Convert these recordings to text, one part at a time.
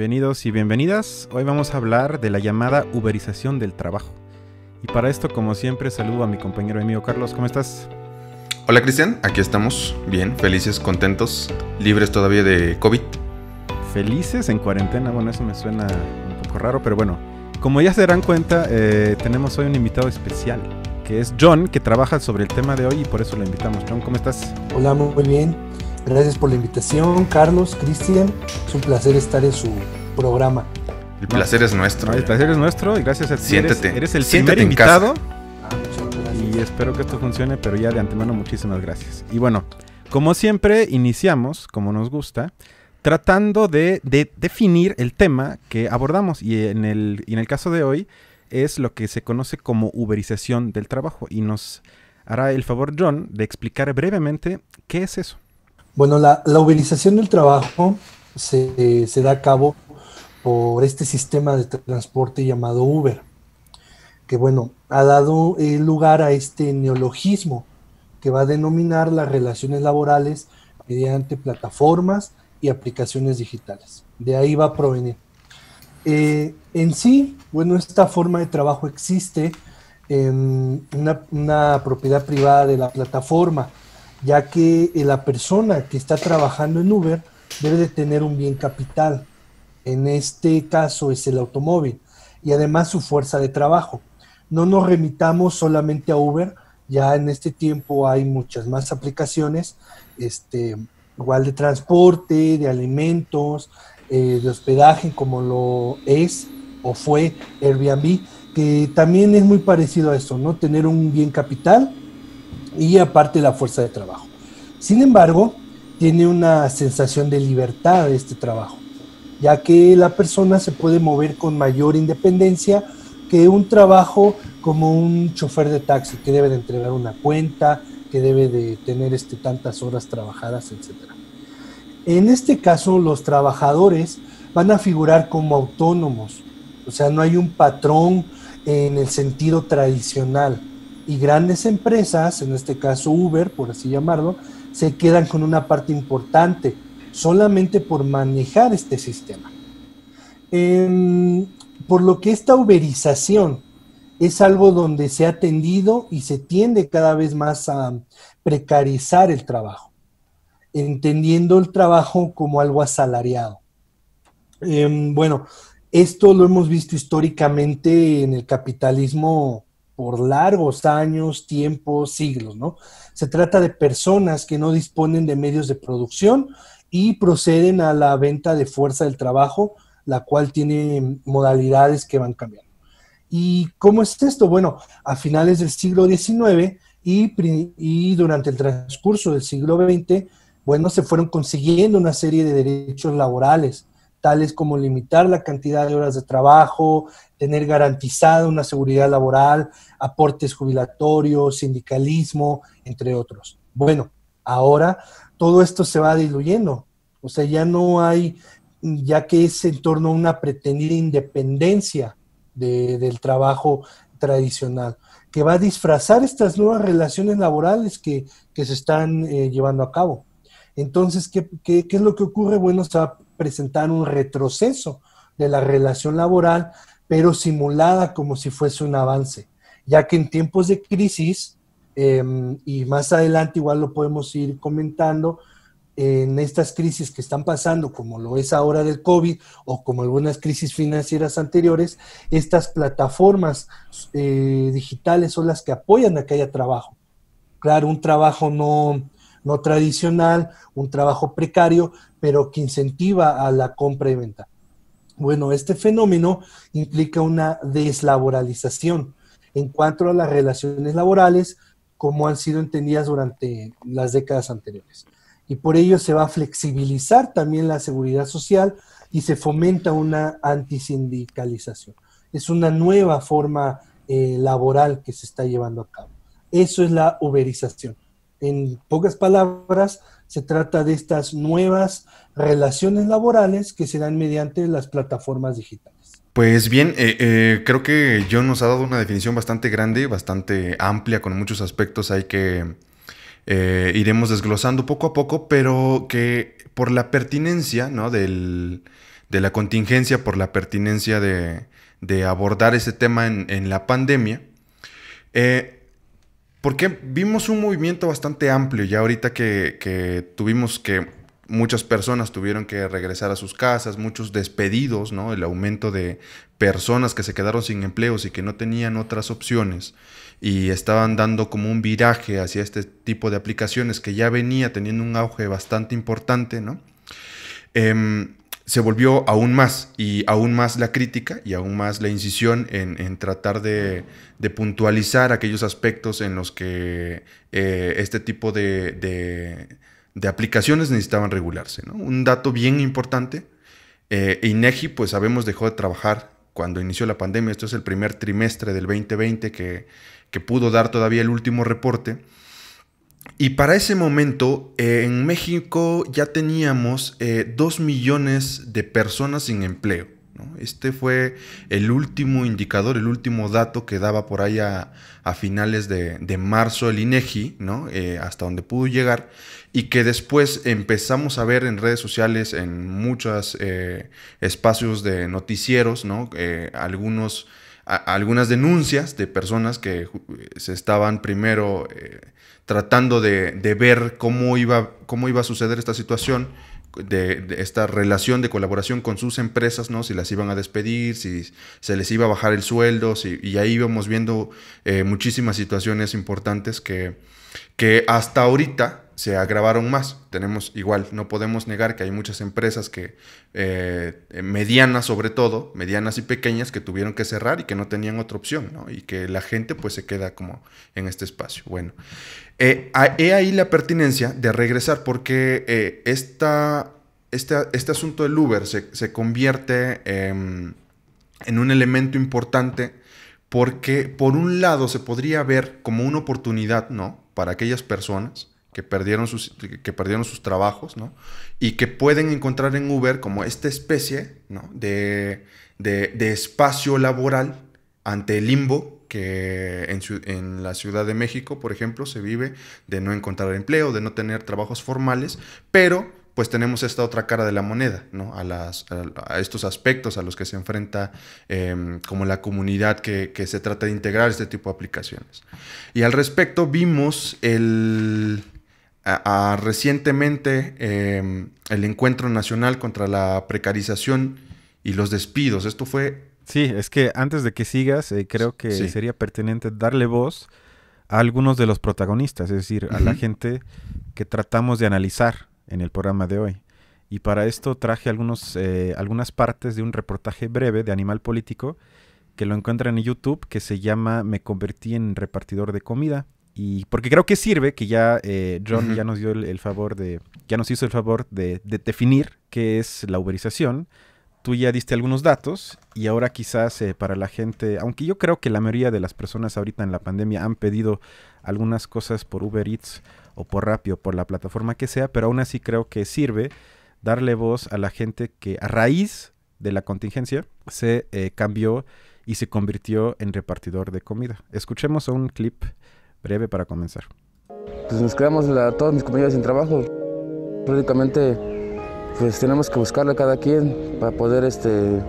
bienvenidos y bienvenidas. Hoy vamos a hablar de la llamada uberización del trabajo. Y para esto, como siempre, saludo a mi compañero y amigo Carlos. ¿Cómo estás? Hola Cristian, aquí estamos. Bien, felices, contentos, libres todavía de COVID. Felices en cuarentena, bueno, eso me suena un poco raro, pero bueno. Como ya se darán cuenta, eh, tenemos hoy un invitado especial, que es John, que trabaja sobre el tema de hoy y por eso lo invitamos. John, ¿cómo estás? Hola, muy bien. Gracias por la invitación, Carlos, Cristian. Es un placer estar en su programa. El placer es nuestro. El placer es nuestro y gracias a ti. Siéntete. Eres, el Siéntete invitado. Ah, y espero que esto funcione, pero ya de antemano muchísimas gracias. Y bueno, como siempre, iniciamos, como nos gusta, tratando de, de definir el tema que abordamos. Y en, el, y en el caso de hoy es lo que se conoce como uberización del trabajo. Y nos hará el favor John de explicar brevemente qué es eso. Bueno, la, la uberización del trabajo se, da a cabo por este sistema de transporte llamado Uber, que bueno, ha dado eh, lugar a este neologismo que va a denominar las relaciones laborales mediante plataformas y aplicaciones digitales. De ahí va a provenir. Eh, en sí, bueno, esta forma de trabajo existe en una propiedad privada de la plataforma, ya que eh, la persona que está trabajando en Uber debe de tener un bien capital. En este caso es el automóvil y además su fuerza de trabajo. No nos remitamos solamente a Uber, ya en este tiempo hay muchas más aplicaciones, este, igual de transporte, de alimentos, eh, de hospedaje, como lo es o fue Airbnb, que también es muy parecido a eso, ¿no? Tener un bien capital y aparte la fuerza de trabajo. Sin embargo, tiene una sensación de libertad este trabajo, ya que la persona se puede mover con mayor independencia que un trabajo como un chofer de taxi que debe de entregar una cuenta, que debe de tener este, tantas horas trabajadas, etc. En este caso, los trabajadores van a figurar como autónomos, o sea, no hay un patrón en el sentido tradicional y grandes empresas, en este caso Uber, por así llamarlo, se quedan con una parte importante solamente por manejar este sistema. Em, por lo que esta uberización es algo donde se ha tendido y se tiende cada vez más a precarizar el trabajo, entendiendo el trabajo como algo asalariado. Em, bueno, esto lo hemos visto históricamente en el capitalismo por largos años, tiempos, siglos, ¿no? Se trata de personas que no disponen de medios de producción y proceden a la venta de fuerza del trabajo, la cual tiene modalidades que van cambiando. ¿Y cómo es esto? Bueno, a finales del siglo XIX y, y, durante el transcurso del siglo XX, bueno, se fueron consiguiendo una serie de derechos laborales, tales como limitar la cantidad de horas de trabajo, tener garantizada una seguridad laboral, aportes jubilatorios, sindicalismo, entre otros. Bueno, ahora todo esto se va diluyendo, o sea, ya no hay, ya que es en torno a una pretendida independencia del trabajo tradicional, que va a disfrazar estas nuevas relaciones laborales que, se están eh, llevando a cabo. Entonces, ¿qué, es lo que ocurre? Bueno, se presentar un retroceso de la relación laboral, pero simulada como si fuese un avance, ya que en tiempos de crisis, em, y más adelante igual lo podemos ir comentando, en estas crisis que están pasando, como lo es ahora del COVID o como algunas crisis financieras anteriores, estas plataformas eh, digitales son las que apoyan a que haya trabajo. Claro, un trabajo no, no tradicional, un trabajo precario, pero que incentiva a la compra y venta. Bueno, este fenómeno implica una deslaboralización en cuanto a las relaciones laborales, como han sido entendidas durante las décadas anteriores. Y por ello se va a flexibilizar también la seguridad social y se fomenta una antisindicalización. Es una nueva forma eh, laboral que se está llevando a cabo. Eso es la uberización. En pocas palabras, se trata de estas nuevas relaciones laborales que se dan mediante las plataformas digitales. Pues bien, eh, eh, creo que John nos ha dado una definición bastante grande, bastante amplia, con muchos aspectos hay que eh, iremos desglosando poco a poco, pero que por la pertinencia ¿no? Del, de la contingencia, por la pertinencia de, abordar ese tema en, la pandemia, eh, porque vimos un movimiento bastante amplio ya ahorita que, tuvimos que muchas personas tuvieron que regresar a sus casas, muchos despedidos, ¿no? El aumento de personas que se quedaron sin empleos y que no tenían otras opciones y estaban dando como un viraje hacia este tipo de aplicaciones que ya venía teniendo un auge bastante importante, ¿no? Eh, se volvió aún más y aún más la crítica y aún más la incisión en, tratar de, puntualizar aquellos aspectos en los que eh, este tipo de, aplicaciones necesitaban regularse. Un dato bien importante, eh, INEGI, pues sabemos, dejó de trabajar cuando inició la pandemia, esto es el primer trimestre del 2020 que pudo dar todavía el último reporte. Y para ese momento eh, en México ya teníamos eh, dos 2 millones de personas sin empleo. Este fue el último indicador, el último dato que daba por ahí a, finales de, de, marzo el INEGI, ¿no? Eh, hasta donde pudo llegar, y que después empezamos a ver en redes sociales, en muchos espacios de noticieros, ¿no? algunos algunas denuncias de personas que se estaban primero tratando de, ver cómo iba, cómo iba a suceder esta situación. De, esta relación de colaboración con sus empresas, ¿no? Si las iban a despedir, si se les iba a bajar el sueldo, si, y ahí íbamos viendo eh, muchísimas situaciones importantes que, que hasta ahorita se agravaron más. Tenemos igual, no podemos negar que hay muchas empresas que, eh, medianas sobre todo, medianas y pequeñas, que tuvieron que cerrar y que no tenían otra opción, ¿no? Y que la gente pues se queda como en este espacio. Bueno, eh, he ahí la pertinencia de regresar porque eh, este, este, asunto del Uber se, convierte em, en un elemento importante porque por un lado se podría ver como una oportunidad, ¿no? Para aquellas personas que perdieron sus, que perdieron sus trabajos, Y que pueden encontrar en Uber como esta especie, de, de espacio laboral ante el limbo que en, la Ciudad de México, por ejemplo, se vive de no encontrar empleo, de no tener trabajos formales, pero pues tenemos esta otra cara de la moneda, ¿no? A, estos aspectos a los que se enfrenta em, como la comunidad que, se trata de integrar este tipo de aplicaciones. Y al respecto vimos el, recientemente em, el encuentro nacional contra la precarización y los despidos. Esto fue Sí, es que antes de que sigas, eh, creo que sería pertinente darle voz a algunos de los protagonistas, es decir, a la gente que tratamos de analizar en el programa de hoy. Y para esto traje algunos, eh, algunas partes de un reportaje breve de Animal Político que lo encuentran en YouTube que se llama Me convertí en repartidor de comida. Y porque creo que sirve que ya eh, John ya nos dio el, favor de, ya nos hizo el favor de, de definir qué es la uberización tú ya diste algunos datos y ahora quizás eh, para la gente, aunque yo creo que la mayoría de las personas ahorita en la pandemia han pedido algunas cosas por Uber Eats o por Rappi o por la plataforma que sea, pero aún así creo que sirve darle voz a la gente que a raíz de la contingencia se eh, cambió y se convirtió en repartidor de comida. Escuchemos un clip breve para comenzar. Pues nos quedamos la, todos mis compañeros sin trabajo. Prácticamente pues tenemos que buscarle a cada quien para poder este,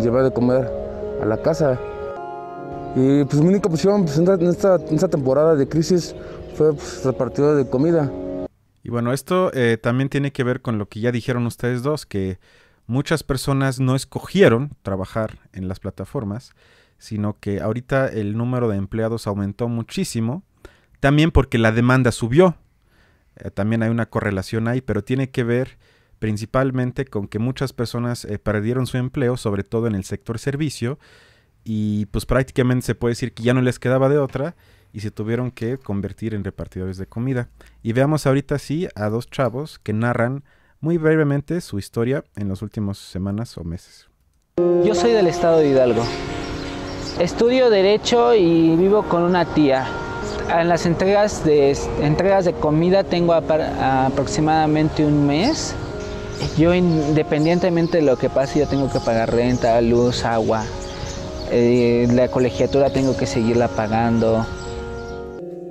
llevar de comer a la casa. Y pues mi única opción pues, en, esta, esta, temporada de crisis fue la pues, partida de comida. Y bueno, esto eh, también tiene que ver con lo que ya dijeron ustedes dos, que muchas personas no escogieron trabajar en las plataformas, sino que ahorita el número de empleados aumentó muchísimo, también porque la demanda subió. Eh, también hay una correlación ahí, pero tiene que ver principalmente con que muchas personas eh, perdieron su empleo, sobre todo en el sector servicio, y pues prácticamente se puede decir que ya no les quedaba de otra y se tuvieron que convertir en repartidores de comida. Y veamos ahorita sí a dos chavos que narran muy brevemente su historia en las últimas semanas o meses. Yo soy del estado de Hidalgo. Estudio derecho y vivo con una tía. En las entregas de entregas de comida tengo aproximadamente un mes yo independientemente de lo que pase, yo tengo que pagar renta, luz, agua. Eh, la colegiatura tengo que seguirla pagando.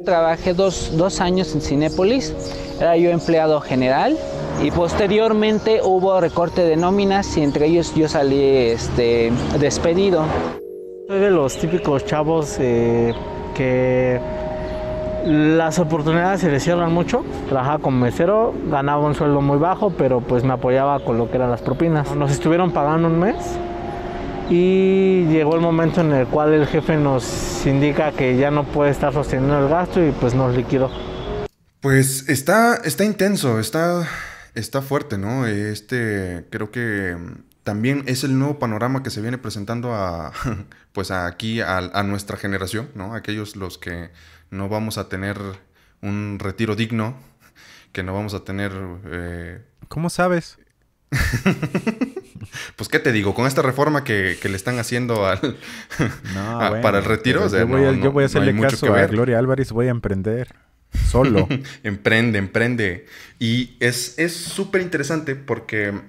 Trabajé dos, años en Cinépolis, era yo empleado general y posteriormente hubo recorte de nóminas y entre ellos yo salí este, despedido. Soy de los típicos chavos eh, que las oportunidades se le cierran mucho. Trabajaba como mesero, ganaba un sueldo muy bajo, pero pues me apoyaba con lo que eran las propinas. Nos estuvieron pagando un mes y llegó el momento en el cual el jefe nos indica que ya no puede estar sosteniendo el gasto y pues nos liquidó. Pues está, está intenso, está, está fuerte, ¿no? Este creo que también es el nuevo panorama que se viene presentando a, pues aquí, a, a nuestra generación, ¿no? Aquellos los que no vamos a tener un retiro digno, que no vamos a tener... Eh, ¿Cómo sabes? pues qué te digo, con esta reforma que, le están haciendo al, no, para el retiro, yo, voy a, hacerle caso Gloria Álvarez, voy a emprender solo. emprende, emprende. Y es súper interesante porque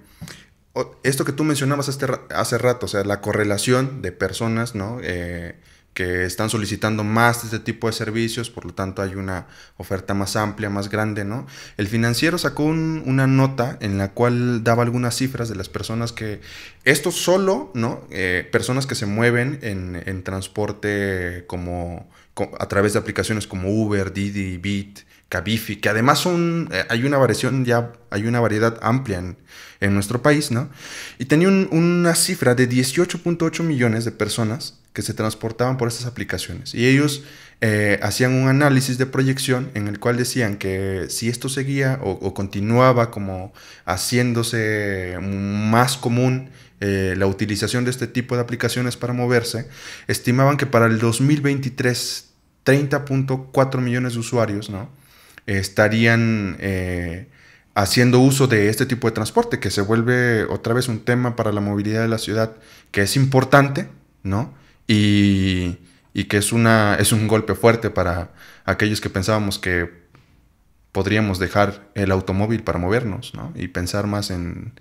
esto que tú mencionabas hace rato, o sea, la correlación de personas, ¿no? Eh, que están solicitando más de este tipo de servicios, por lo tanto hay una oferta más amplia, más grande, ¿no? El financiero sacó una nota en la cual daba algunas cifras de las personas que, esto solo, ¿no? Eh, personas que se mueven en, transporte como, a través de aplicaciones como Uber, Didi, Bit, Cabify, que además eh, hay una variación ya, hay una variedad amplia en, nuestro país, ¿no? Y tenía una cifra de 18.8 millones de personas que se transportaban por estas aplicaciones. Y ellos eh, hacían un análisis de proyección en el cual decían que si esto seguía o, continuaba como haciéndose más común eh, la utilización de este tipo de aplicaciones para moverse, estimaban que para el 2023 30.4 millones de usuarios ¿no? estarían eh, haciendo uso de este tipo de transporte, que se vuelve otra vez un tema para la movilidad de la ciudad que es importante, ¿no? y, que es, una, es un golpe fuerte para aquellos que pensábamos que podríamos dejar el automóvil para movernos ¿no? y pensar más en,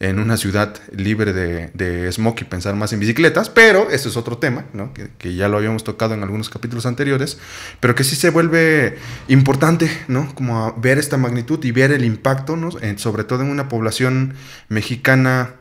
en una ciudad libre de, de, smoke y pensar más en bicicletas, pero ese es otro tema ¿no? que, ya lo habíamos tocado en algunos capítulos anteriores, pero que sí se vuelve importante ¿no? como ver esta magnitud y ver el impacto, sobre todo en una población mexicana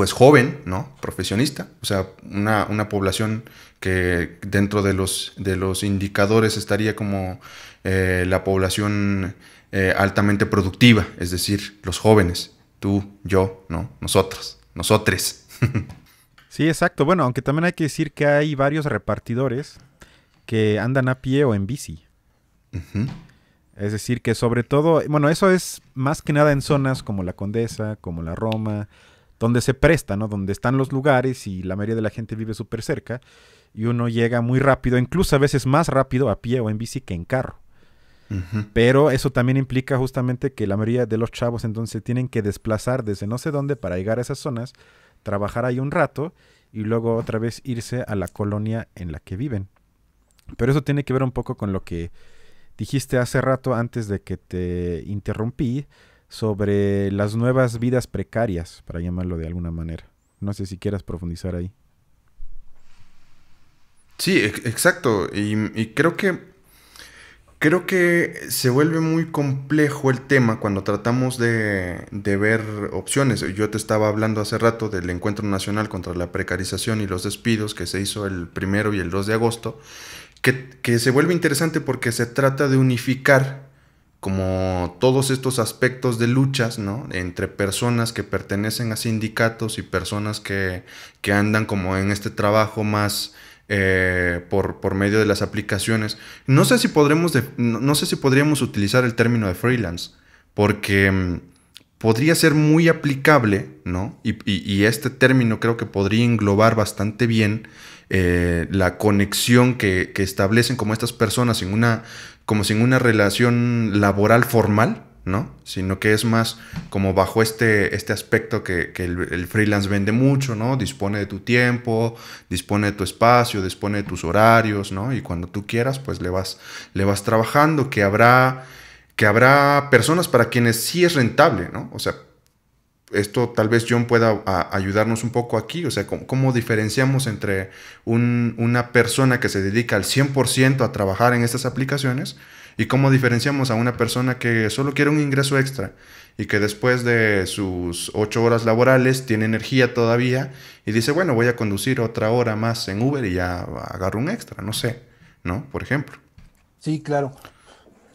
pues joven, ¿no? Profesionista, o sea, una, población que dentro de los, de los indicadores estaría como eh, la población eh, altamente productiva, es decir, los jóvenes, tú, yo, ¿no? Nosotros, nosotres. sí, exacto. Bueno, aunque también hay que decir que hay varios repartidores que andan a pie o en bici. Es decir, que sobre todo, bueno, eso es más que nada en zonas como la Condesa, como la Roma, donde se presta, ¿no? Donde están los lugares y la mayoría de la gente vive súper cerca y uno llega muy rápido, incluso a veces más rápido a pie o en bici que en carro. Pero eso también implica justamente que la mayoría de los chavos entonces tienen que desplazar desde no sé dónde para llegar a esas zonas, trabajar ahí un rato y luego otra vez irse a la colonia en la que viven. Pero eso tiene que ver un poco con lo que dijiste hace rato antes de que te interrumpí, sobre las nuevas vidas precarias, para llamarlo de alguna manera. No sé si quieras profundizar ahí. Sí, exacto. Y, creo que. Creo que se vuelve muy complejo el tema cuando tratamos de, ver opciones. Yo te estaba hablando hace rato del Encuentro Nacional contra la Precarización y los Despidos que se hizo el primero y el 2 de agosto, que, que se vuelve interesante porque se trata de unificar como todos estos aspectos de luchas, ¿no? Entre personas que pertenecen a sindicatos y personas que, que andan como en este trabajo más eh, por, medio de las aplicaciones. No sé si podremos, no, sé si podríamos utilizar el término de freelance, porque mm, podría ser muy aplicable, ¿no? y este término creo que podría englobar bastante bien eh, la conexión que, establecen como estas personas en una, como sin una relación laboral formal, ¿no? Sino que es más como bajo este, este aspecto que, el, freelance vende mucho, ¿no? Dispone de tu tiempo, dispone de tu espacio, dispone de tus horarios, ¿no? Y cuando tú quieras, pues le vas, le vas trabajando, que habrá, que habrá personas para quienes sí es rentable, ¿no? O sea, esto tal vez John pueda ayudarnos un poco aquí, o sea, cómo, diferenciamos entre una persona que se dedica al 100% a trabajar en estas aplicaciones y cómo diferenciamos a una persona que solo quiere un ingreso extra y que después de sus ocho horas laborales tiene energía todavía y dice, bueno, voy a conducir otra hora más en Uber y ya agarro un extra, no sé, ¿no? Por ejemplo. Sí, claro.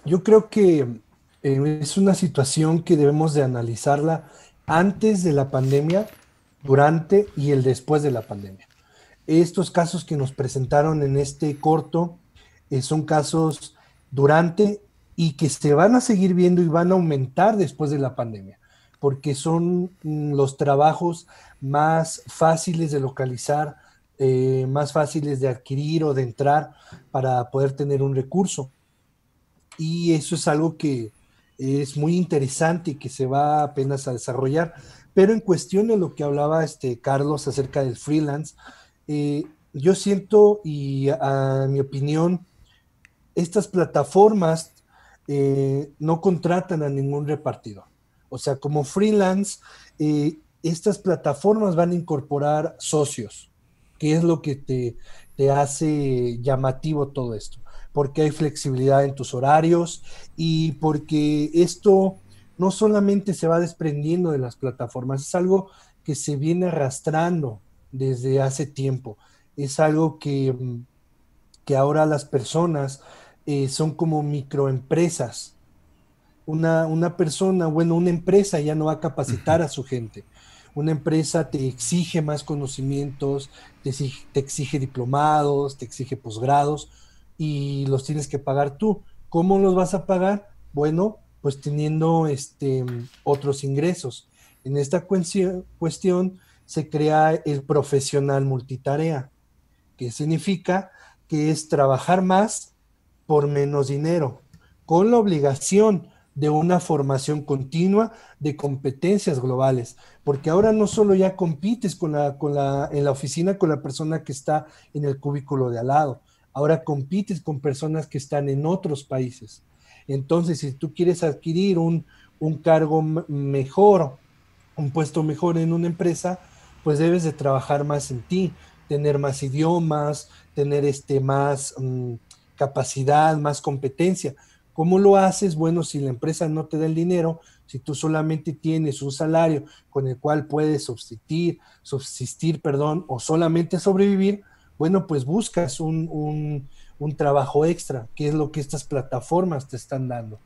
Yo creo que eh, es una situación que debemos de analizarla antes de la pandemia, durante y el después de la pandemia. Estos casos que nos presentaron en este corto eh, son casos durante y que se van a seguir viendo y van a aumentar después de la pandemia, porque son mm, los trabajos más fáciles de localizar, eh, más fáciles de adquirir o de entrar para poder tener un recurso. Y eso es algo que, es muy interesante y que se va apenas a desarrollar. Pero en cuestión de lo que hablaba este Carlos acerca del freelance, eh, yo siento y a, mi opinión, estas plataformas eh, no contratan a ningún repartidor. O sea, como freelance, eh, estas plataformas van a incorporar socios, que es lo que te hace llamativo todo esto porque hay flexibilidad en tus horarios y porque esto no solamente se va desprendiendo de las plataformas, es algo que se viene arrastrando desde hace tiempo. Es algo que, que ahora las personas eh, son como microempresas. Una, persona, bueno, una empresa ya no va a capacitar a su gente. Una empresa te exige más conocimientos, te exige diplomados, te exige posgrados, y los tienes que pagar tú. ¿Cómo los vas a pagar? Bueno, pues teniendo este, otros ingresos. En esta cuestión se crea el profesional multitarea, que significa que es trabajar más por menos dinero, con la obligación de una formación continua de competencias globales, porque ahora no solo ya compites con la, con la, en la oficina con la persona que está en el cubículo de al lado, ahora compites con personas que están en otros países. Entonces, si tú quieres adquirir un, cargo mejor, un puesto mejor en una empresa, pues debes de trabajar más en ti, tener más idiomas, tener este, más mm, capacidad, más competencia. ¿Cómo lo haces? Bueno, si la empresa no te da el dinero, si tú solamente tienes un salario con el cual puedes subsistir, subsistir, perdón, o solamente sobrevivir, bueno, pues buscas un, trabajo extra, que es lo que estas plataformas te están dando.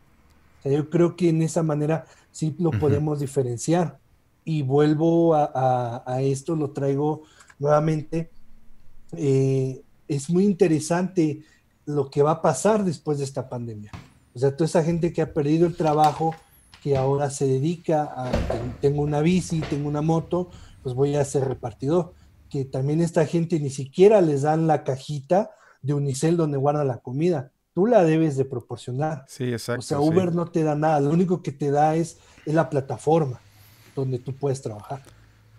yo creo que en esa manera sí lo podemos diferenciar. Y vuelvo a, esto, lo traigo nuevamente. Eh, es muy interesante lo que va a pasar después de esta pandemia. O sea, toda esa gente que ha perdido el trabajo, que ahora se dedica a, tengo una bici, tengo una moto, pues voy a ser repartidor que también esta gente ni siquiera les dan la cajita de Unicel donde guarda la comida. Tú la debes de proporcionar. Sí, exacto. O sea, Uber no te da nada, lo único que te da es, la plataforma donde tú puedes trabajar.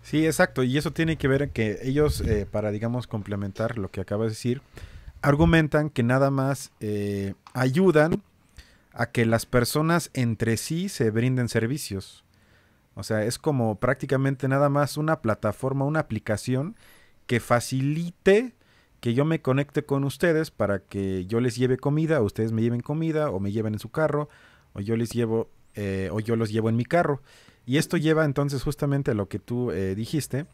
Sí, exacto. Y eso tiene que ver que ellos, eh, para, digamos, complementar lo que acabas de decir, argumentan que nada más eh, ayudan a que las personas entre sí se brinden servicios. O sea, es como prácticamente nada más una plataforma, una aplicación que facilite que yo me conecte con ustedes para que yo les lleve comida, o ustedes me lleven comida, o me lleven en su carro, o yo les llevo, eh, o yo los llevo en mi carro. Y esto lleva entonces justamente a lo que tú eh, dijiste,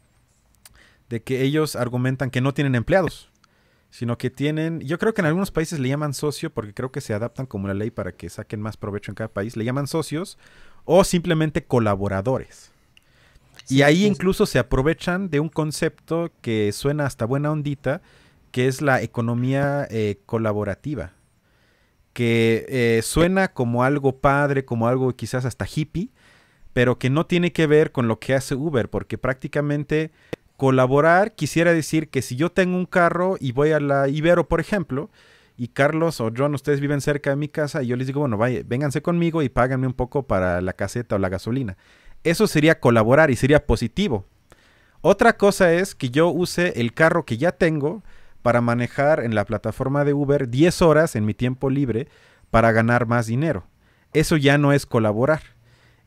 de que ellos argumentan que no tienen empleados, sino que tienen, yo creo que en algunos países le llaman socio, porque creo que se adaptan como la ley para que saquen más provecho en cada país, le llaman socios o simplemente colaboradores. y ahí incluso se aprovechan de un concepto que suena hasta buena ondita, que es la economía eh, colaborativa, que eh, suena como algo padre, como algo quizás hasta hippie, pero que no tiene que ver con lo que hace Uber, porque prácticamente colaborar quisiera decir que si yo tengo un carro y voy a la Ibero, por ejemplo, y Carlos o John, ustedes viven cerca de mi casa y yo les digo, bueno, vaya, vénganse conmigo y páganme un poco para la caseta o la gasolina. Eso sería colaborar y sería positivo. Otra cosa es que yo use el carro que ya tengo para manejar en la plataforma de Uber 10 horas en mi tiempo libre para ganar más dinero. Eso ya no es colaborar.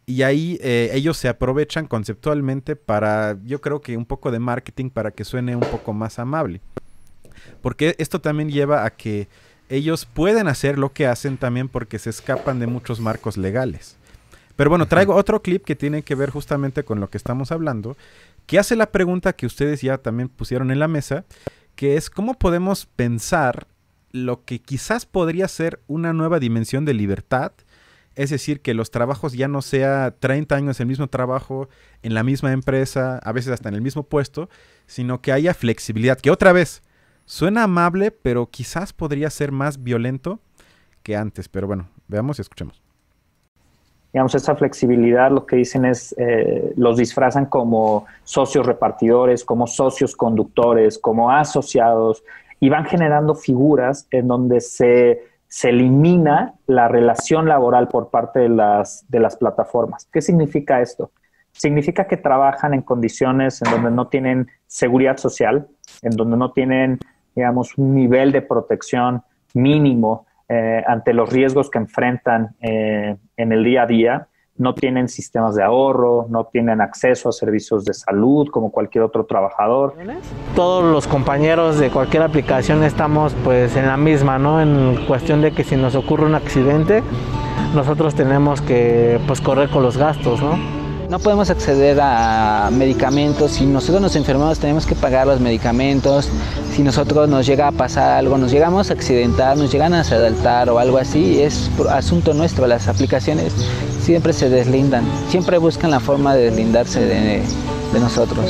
Y ahí eh, ellos se aprovechan conceptualmente para, yo creo que un poco de marketing para que suene un poco más amable. Porque esto también lleva a que ellos pueden hacer lo que hacen también porque se escapan de muchos marcos legales. Pero bueno, traigo otro clip que tiene que ver justamente con lo que estamos hablando, que hace la pregunta que ustedes ya también pusieron en la mesa, que es cómo podemos pensar lo que quizás podría ser una nueva dimensión de libertad, es decir, que los trabajos ya no sea 30 años el mismo trabajo, en la misma empresa, a veces hasta en el mismo puesto, sino que haya flexibilidad, que otra vez, Suena amable, pero quizás podría ser más violento que antes. Pero bueno, veamos y escuchemos. Digamos, esa flexibilidad lo que dicen es, eh, los disfrazan como socios repartidores, como socios conductores, como asociados, y van generando figuras en donde se, se elimina la relación laboral por parte de las, de las plataformas. ¿Qué significa esto? significa que trabajan en condiciones en donde no tienen seguridad social, en donde no tienen digamos, un nivel de protección mínimo eh, ante los riesgos que enfrentan eh, en el día a día. No tienen sistemas de ahorro, no tienen acceso a servicios de salud como cualquier otro trabajador. Todos los compañeros de cualquier aplicación estamos pues en la misma, ¿no? En cuestión de que si nos ocurre un accidente, nosotros tenemos que pues correr con los gastos, ¿no? no podemos acceder a medicamentos. Si nosotros nos enfermamos tenemos que pagar los medicamentos. Si nosotros nos llega a pasar algo, nos llegamos a accidentar, nos llegan a saltar o algo así, es asunto nuestro. Las aplicaciones siempre se deslindan, siempre buscan la forma de deslindarse de, de nosotros.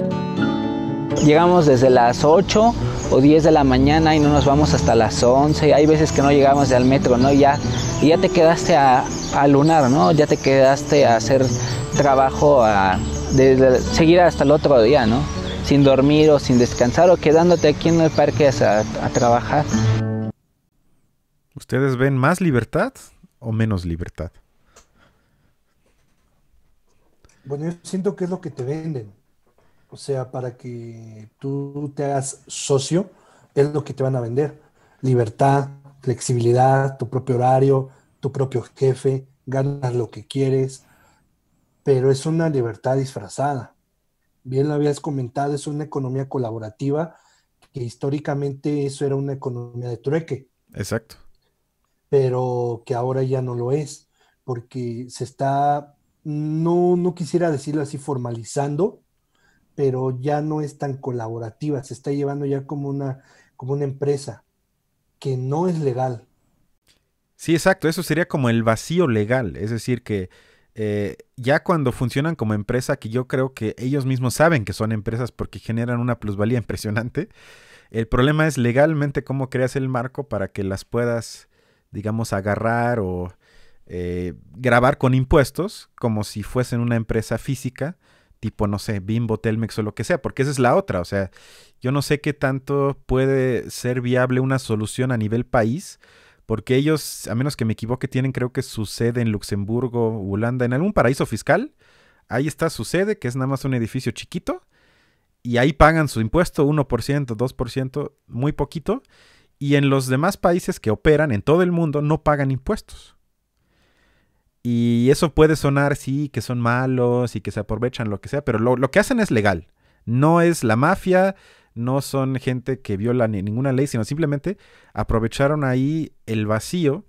Llegamos desde las 8 o 10 de la mañana y no nos vamos hasta las 11. Hay veces que no llegamos al metro, ¿no? Y ya, ya te quedaste a, lunar, ¿no? Ya te quedaste a hacer trabajo, a seguir hasta el otro día, ¿no? Sin dormir o sin descansar o quedándote aquí en el parque a, a trabajar. ¿Ustedes ven más libertad o menos libertad? Bueno, yo siento que es lo que te venden. O sea, para que tú te hagas socio, es lo que te van a vender. Libertad, flexibilidad, tu propio horario, tu propio jefe, ganas lo que quieres, pero es una libertad disfrazada. Bien lo habías comentado, es una economía colaborativa que históricamente eso era una economía de trueque. Exacto. Pero que ahora ya no lo es, porque se está, no, no quisiera decirlo así, formalizando, pero ya no es tan colaborativa, se está llevando ya como una, como una empresa, que no es legal. Sí, exacto, eso sería como el vacío legal, es decir, que eh, ya cuando funcionan como empresa, que yo creo que ellos mismos saben que son empresas porque generan una plusvalía impresionante, el problema es legalmente cómo creas el marco para que las puedas, digamos, agarrar o eh, grabar con impuestos como si fuesen una empresa física tipo, no sé, Bimbo, Telmex o lo que sea, porque esa es la otra. O sea, yo no sé qué tanto puede ser viable una solución a nivel país, porque ellos, a menos que me equivoque, tienen creo que su sede en Luxemburgo, Holanda, en algún paraíso fiscal. Ahí está su sede, que es nada más un edificio chiquito, y ahí pagan su impuesto 1%, 2%, muy poquito. Y en los demás países que operan en todo el mundo no pagan impuestos. Y eso puede sonar, sí, que son malos y que se aprovechan, lo que sea, pero lo, que hacen es legal. No es la mafia, no son gente que viola ninguna ley, sino simplemente aprovecharon ahí el vacío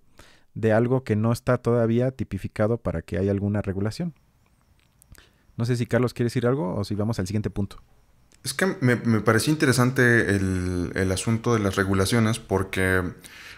de algo que no está todavía tipificado para que haya alguna regulación. No sé si Carlos quiere decir algo o si vamos al siguiente punto. Es que me, pareció interesante el, el asunto de las regulaciones porque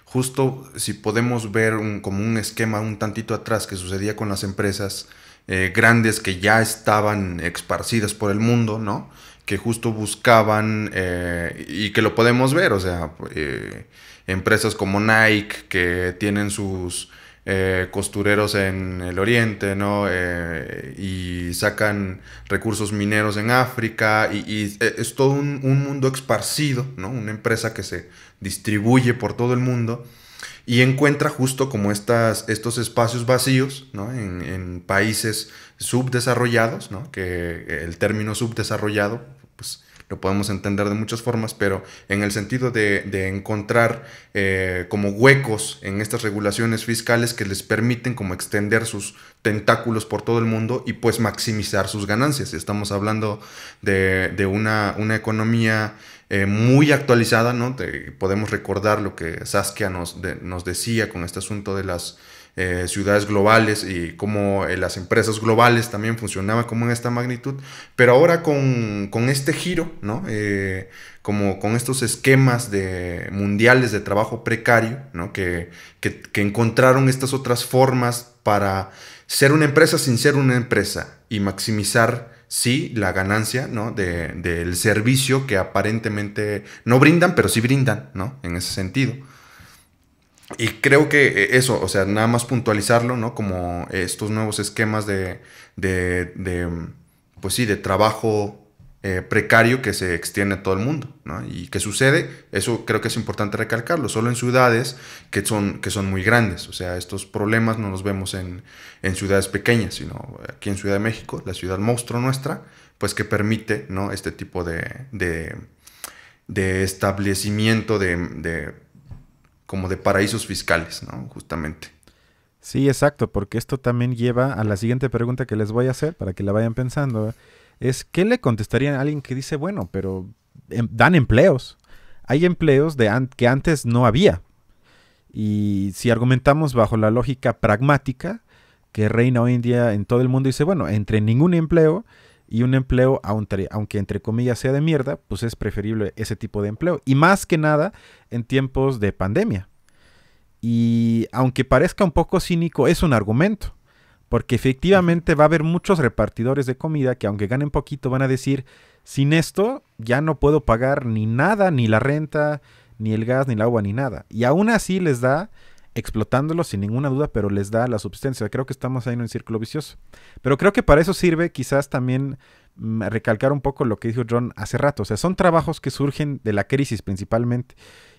justo si podemos ver un, como un esquema un tantito atrás que sucedía con las empresas eh, grandes que ya estaban esparcidas por el mundo, ¿no? Que justo buscaban eh, y que lo podemos ver, o sea, eh, empresas como Nike que tienen sus eh, costureros en el oriente, ¿no? Eh, y sacan recursos mineros en África y, e, es todo un, mundo esparcido, ¿no? Una empresa que se distribuye por todo el mundo y encuentra justo como estas, estos espacios vacíos, ¿no? En, en países subdesarrollados, ¿no? Que el término subdesarrollado, pues lo podemos entender de muchas formas, pero en el sentido de, de encontrar eh, como huecos en estas regulaciones fiscales que les permiten como extender sus tentáculos por todo el mundo y pues maximizar sus ganancias. Estamos hablando de, una, una economía eh, muy actualizada, ¿no? podemos recordar lo que Saskia nos, decía con este asunto de las eh, ciudades globales y cómo eh, las empresas globales también funcionaban como en esta magnitud, pero ahora con, este giro, como con estos esquemas de, mundiales de trabajo precario, ¿no? que, encontraron estas otras formas para ser una empresa sin ser una empresa y maximizar sí la ganancia, ¿no? De, del servicio que aparentemente no brindan, pero sí brindan, ¿no? En ese sentido. Y creo que eh, eso, o sea, nada más puntualizarlo, ¿no? Como estos nuevos esquemas de, de, pues sí, de trabajo eh, precario que se extiende a todo el mundo. ¿no? ¿Y qué sucede? Eso creo que es importante recalcarlo, solo en ciudades que son, que son muy grandes. O sea, estos problemas no los vemos en, ciudades pequeñas, sino aquí en Ciudad de México, la ciudad monstruo nuestra, pues que permite ¿no? este tipo de, de, establecimiento de, de, como de paraísos fiscales, ¿no? justamente. Sí, exacto, porque esto también lleva a la siguiente pregunta que les voy a hacer para que la vayan pensando es qué le contestaría a alguien que dice, bueno, pero em, dan empleos. Hay empleos de que antes no había. Y si argumentamos bajo la lógica pragmática que reina hoy en día en todo el mundo, dice, bueno, entre ningún empleo y un empleo, aunque entre comillas sea de mierda, pues es preferible ese tipo de empleo. Y más que nada en tiempos de pandemia. Y aunque parezca un poco cínico, es un argumento. Porque efectivamente va a haber muchos repartidores de comida que aunque ganen poquito van a decir, sin esto ya no puedo pagar ni nada, ni la renta, ni el gas, ni el agua, ni nada. Y aún así les da, explotándolo sin ninguna duda, pero les da la subsistencia. Creo que estamos ahí en un círculo vicioso. Pero creo que para eso sirve quizás también mm, recalcar un poco lo que dijo John hace rato. O sea, son trabajos que surgen de la crisis principalmente.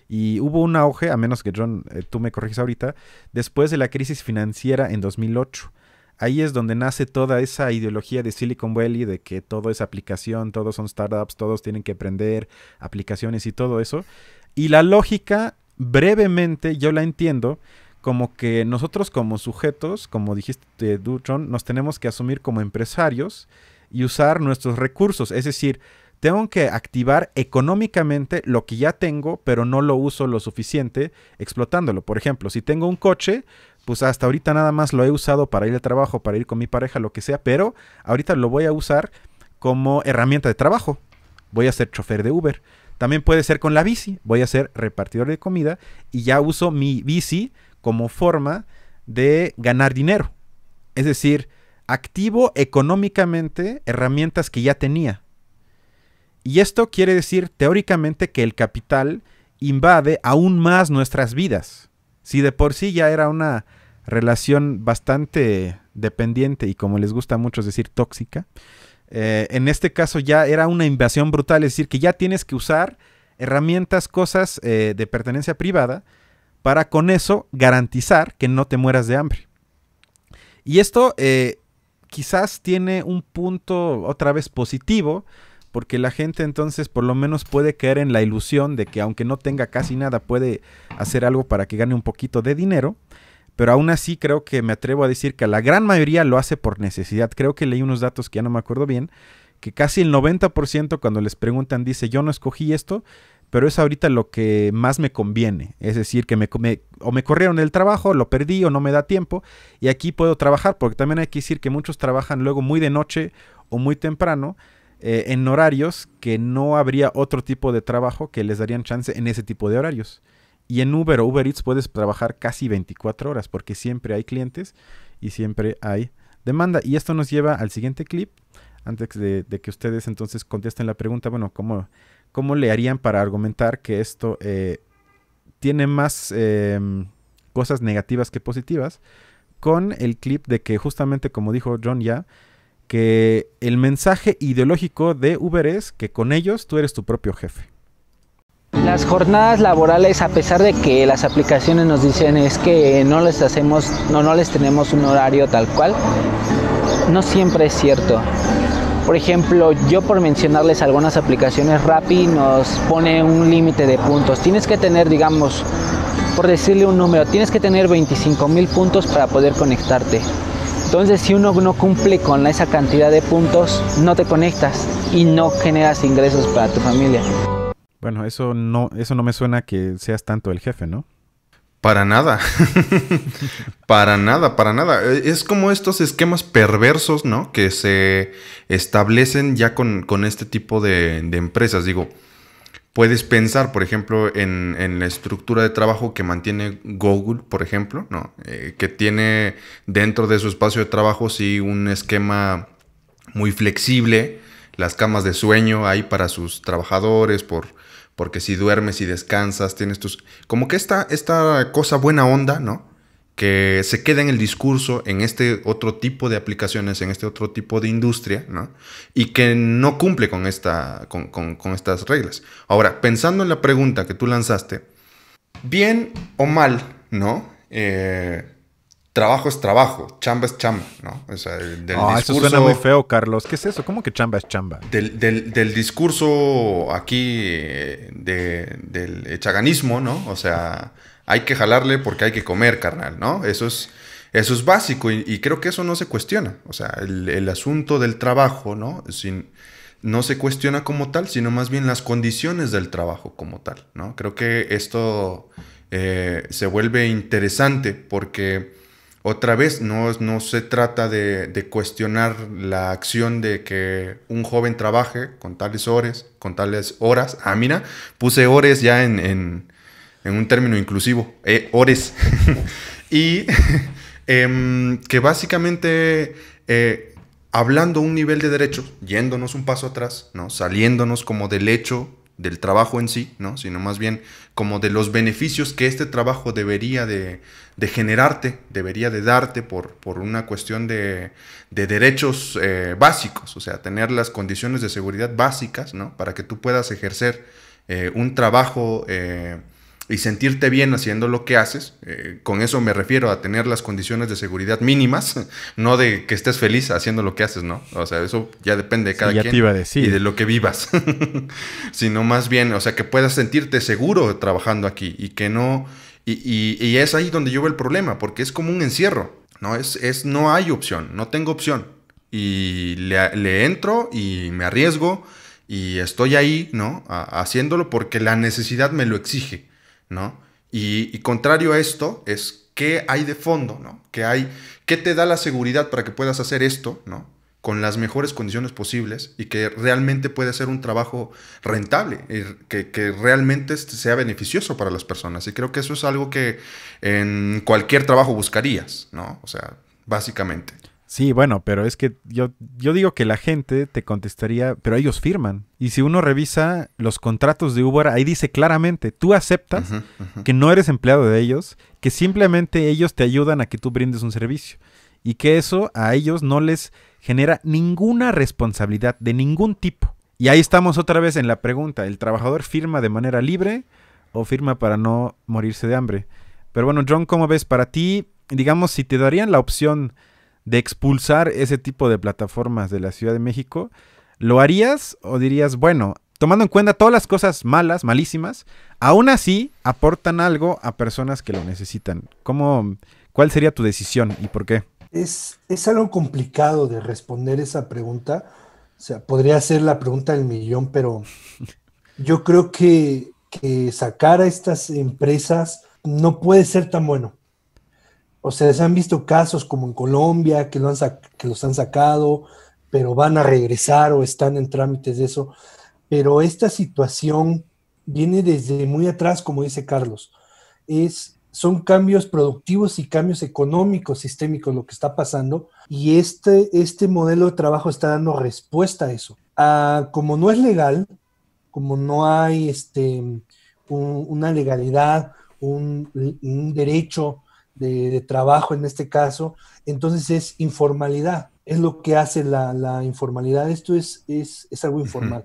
Y hubo un auge, a menos que John, eh, tú me corriges ahorita, después de la crisis financiera en 2008 ahí es donde nace toda esa ideología de Silicon Valley de que todo es aplicación, todos son startups, todos tienen que aprender aplicaciones y todo eso. Y la lógica, brevemente, yo la entiendo como que nosotros como sujetos, como dijiste Dutron, nos tenemos que asumir como empresarios y usar nuestros recursos, es decir, tengo que activar económicamente lo que ya tengo, pero no lo uso lo suficiente explotándolo. Por ejemplo, si tengo un coche, pues hasta ahorita nada más lo he usado para ir al trabajo, para ir con mi pareja, lo que sea, pero ahorita lo voy a usar como herramienta de trabajo. Voy a ser chofer de Uber. También puede ser con la bici. Voy a ser repartidor de comida y ya uso mi bici como forma de ganar dinero. Es decir, activo económicamente herramientas que ya tenía. Y esto quiere decir teóricamente que el capital invade aún más nuestras vidas si de por sí ya era una relación bastante dependiente y como les gusta a muchos decir tóxica, eh, en este caso ya era una invasión brutal, es decir, que ya tienes que usar herramientas, cosas eh, de pertenencia privada para con eso garantizar que no te mueras de hambre. Y esto eh, quizás tiene un punto otra vez positivo, porque la gente entonces por lo menos puede caer en la ilusión de que aunque no tenga casi nada puede hacer algo para que gane un poquito de dinero. Pero aún así creo que me atrevo a decir que la gran mayoría lo hace por necesidad. Creo que leí unos datos que ya no me acuerdo bien, que casi el 90% cuando les preguntan dice yo no escogí esto, pero es ahorita lo que más me conviene. Es decir, que me, o me corrieron el trabajo, lo perdí o no me da tiempo y aquí puedo trabajar, porque también hay que decir que muchos trabajan luego muy de noche o muy temprano eh, en horarios que no habría otro tipo de trabajo que les darían chance en ese tipo de horarios. Y en Uber o Uber Eats puedes trabajar casi 24 horas porque siempre hay clientes y siempre hay demanda. Y esto nos lleva al siguiente clip, antes de, que ustedes entonces contesten la pregunta, bueno, ¿cómo, cómo le harían para argumentar que esto eh, tiene más em, cosas negativas que positivas? Con el clip de que justamente como dijo John ya, que el mensaje ideológico de Uber es que con ellos tú eres tu propio jefe. Las jornadas laborales, a pesar de que las aplicaciones nos dicen es que no les hacemos, no, no les tenemos un horario tal cual, no siempre es cierto. Por ejemplo, yo por mencionarles algunas aplicaciones, Rappi nos pone un límite de puntos. Tienes que tener, digamos, por decirle un número, tienes que tener 25 mil puntos para poder conectarte. Entonces, si uno no cumple con esa cantidad de puntos, no te conectas y no generas ingresos para tu familia. Bueno, eso no, eso no me suena que seas tanto el jefe, ¿no? Para nada. para nada, para nada. Eh, es como estos esquemas perversos, ¿no? Que se establecen ya con, este tipo de, de empresas. Digo, puedes pensar, por ejemplo, en, la estructura de trabajo que mantiene Google, por ejemplo, ¿no? Eh, que tiene dentro de su espacio de trabajo sí un esquema muy flexible, las camas de sueño ahí para sus trabajadores, por, porque si duermes y descansas, tienes tus... Como que esta, esta cosa buena onda, ¿no? que se queda en el discurso, en este otro tipo de aplicaciones, en este otro tipo de industria, ¿no? Y que no cumple con, esta, con, estas reglas. Ahora, pensando en la pregunta que tú lanzaste, bien o mal, ¿no? Eh, trabajo es trabajo, chamba es chamba, ¿no? O sea, del Ah, Eso suena muy feo, Carlos. ¿Qué es eso? ¿Cómo que chamba es chamba? Del, discurso aquí eh, del chaganismo, ¿no? O sea hay que jalarle porque hay que comer, carnal, ¿no? Eso es, eso es básico y, creo que eso no se cuestiona. O sea, el, asunto del trabajo, ¿no? Sin, no se cuestiona como tal, sino más bien las condiciones del trabajo como tal, ¿no? Creo que esto eh, se vuelve interesante porque otra vez no, se trata de, cuestionar la acción de que un joven trabaje con tales horas, con tales horas. Ah, mira, puse horas ya en, en un término inclusivo, eh, ores. y em, que básicamente, eh, hablando un nivel de derechos, yéndonos un paso atrás, ¿no? saliéndonos como del hecho del trabajo en sí, ¿no? sino más bien como de los beneficios que este trabajo debería de, generarte, debería de darte por, por una cuestión de, derechos eh, básicos, o sea, tener las condiciones de seguridad básicas ¿no? para que tú puedas ejercer eh, un trabajo eh, y sentirte bien haciendo lo que haces. Eh, con eso me refiero a tener las condiciones de seguridad mínimas, no de que estés feliz haciendo lo que haces, ¿no? O sea, eso ya depende de cada quien y de lo que vivas, sino más bien, o sea, que puedas sentirte seguro trabajando aquí y que no... Y, y, es ahí donde yo veo el problema, porque es como un encierro, ¿no? Es, es no hay opción, no tengo opción. Y le, entro y me arriesgo y estoy ahí, ¿no? haciéndolo porque la necesidad me lo exige ¿no? Y, contrario a esto es qué hay de fondo, ¿no? ¿Qué, hay, ¿Qué te da la seguridad para que puedas hacer esto, Con las mejores condiciones posibles y que realmente puede ser un trabajo rentable, que, que, realmente sea beneficioso para las personas. Y creo que eso es algo que en cualquier trabajo buscarías, ¿no? O sea, básicamente. Sí, bueno, pero es que yo, yo digo que la gente te contestaría, pero ellos firman. Y si uno revisa los contratos de Uber, ahí dice claramente, tú aceptas que no eres empleado de ellos, que simplemente ellos te ayudan a que tú brindes un servicio. Y que eso a ellos no les genera ninguna responsabilidad de ningún tipo. Y ahí estamos otra vez en la pregunta, ¿el trabajador firma de manera libre o firma para no morirse de hambre? Pero bueno, John, ¿cómo ves para ti? Digamos, si te darían la opción de expulsar ese tipo de plataformas de la Ciudad de México, ¿lo harías o dirías, bueno, tomando en cuenta todas las cosas malas, malísimas, aún así aportan algo a personas que lo necesitan? ¿Cómo, ¿Cuál sería tu decisión y por qué? Es, algo complicado de responder esa pregunta. O sea, podría ser la pregunta del millón, pero yo creo que, que sacar a estas empresas no puede ser tan bueno. O sea, se han visto casos como en Colombia que, que los han sacado, pero van a regresar o están en trámites de eso. Pero esta situación viene desde muy atrás, como dice Carlos. Es, son cambios productivos y cambios económicos, sistémicos, lo que está pasando. Y este, este modelo de trabajo está dando respuesta a eso. Ah, como no es legal, como no hay este, una legalidad, un derecho de, trabajo en este caso, entonces es informalidad, es lo que hace la, informalidad, esto es, es, algo informal.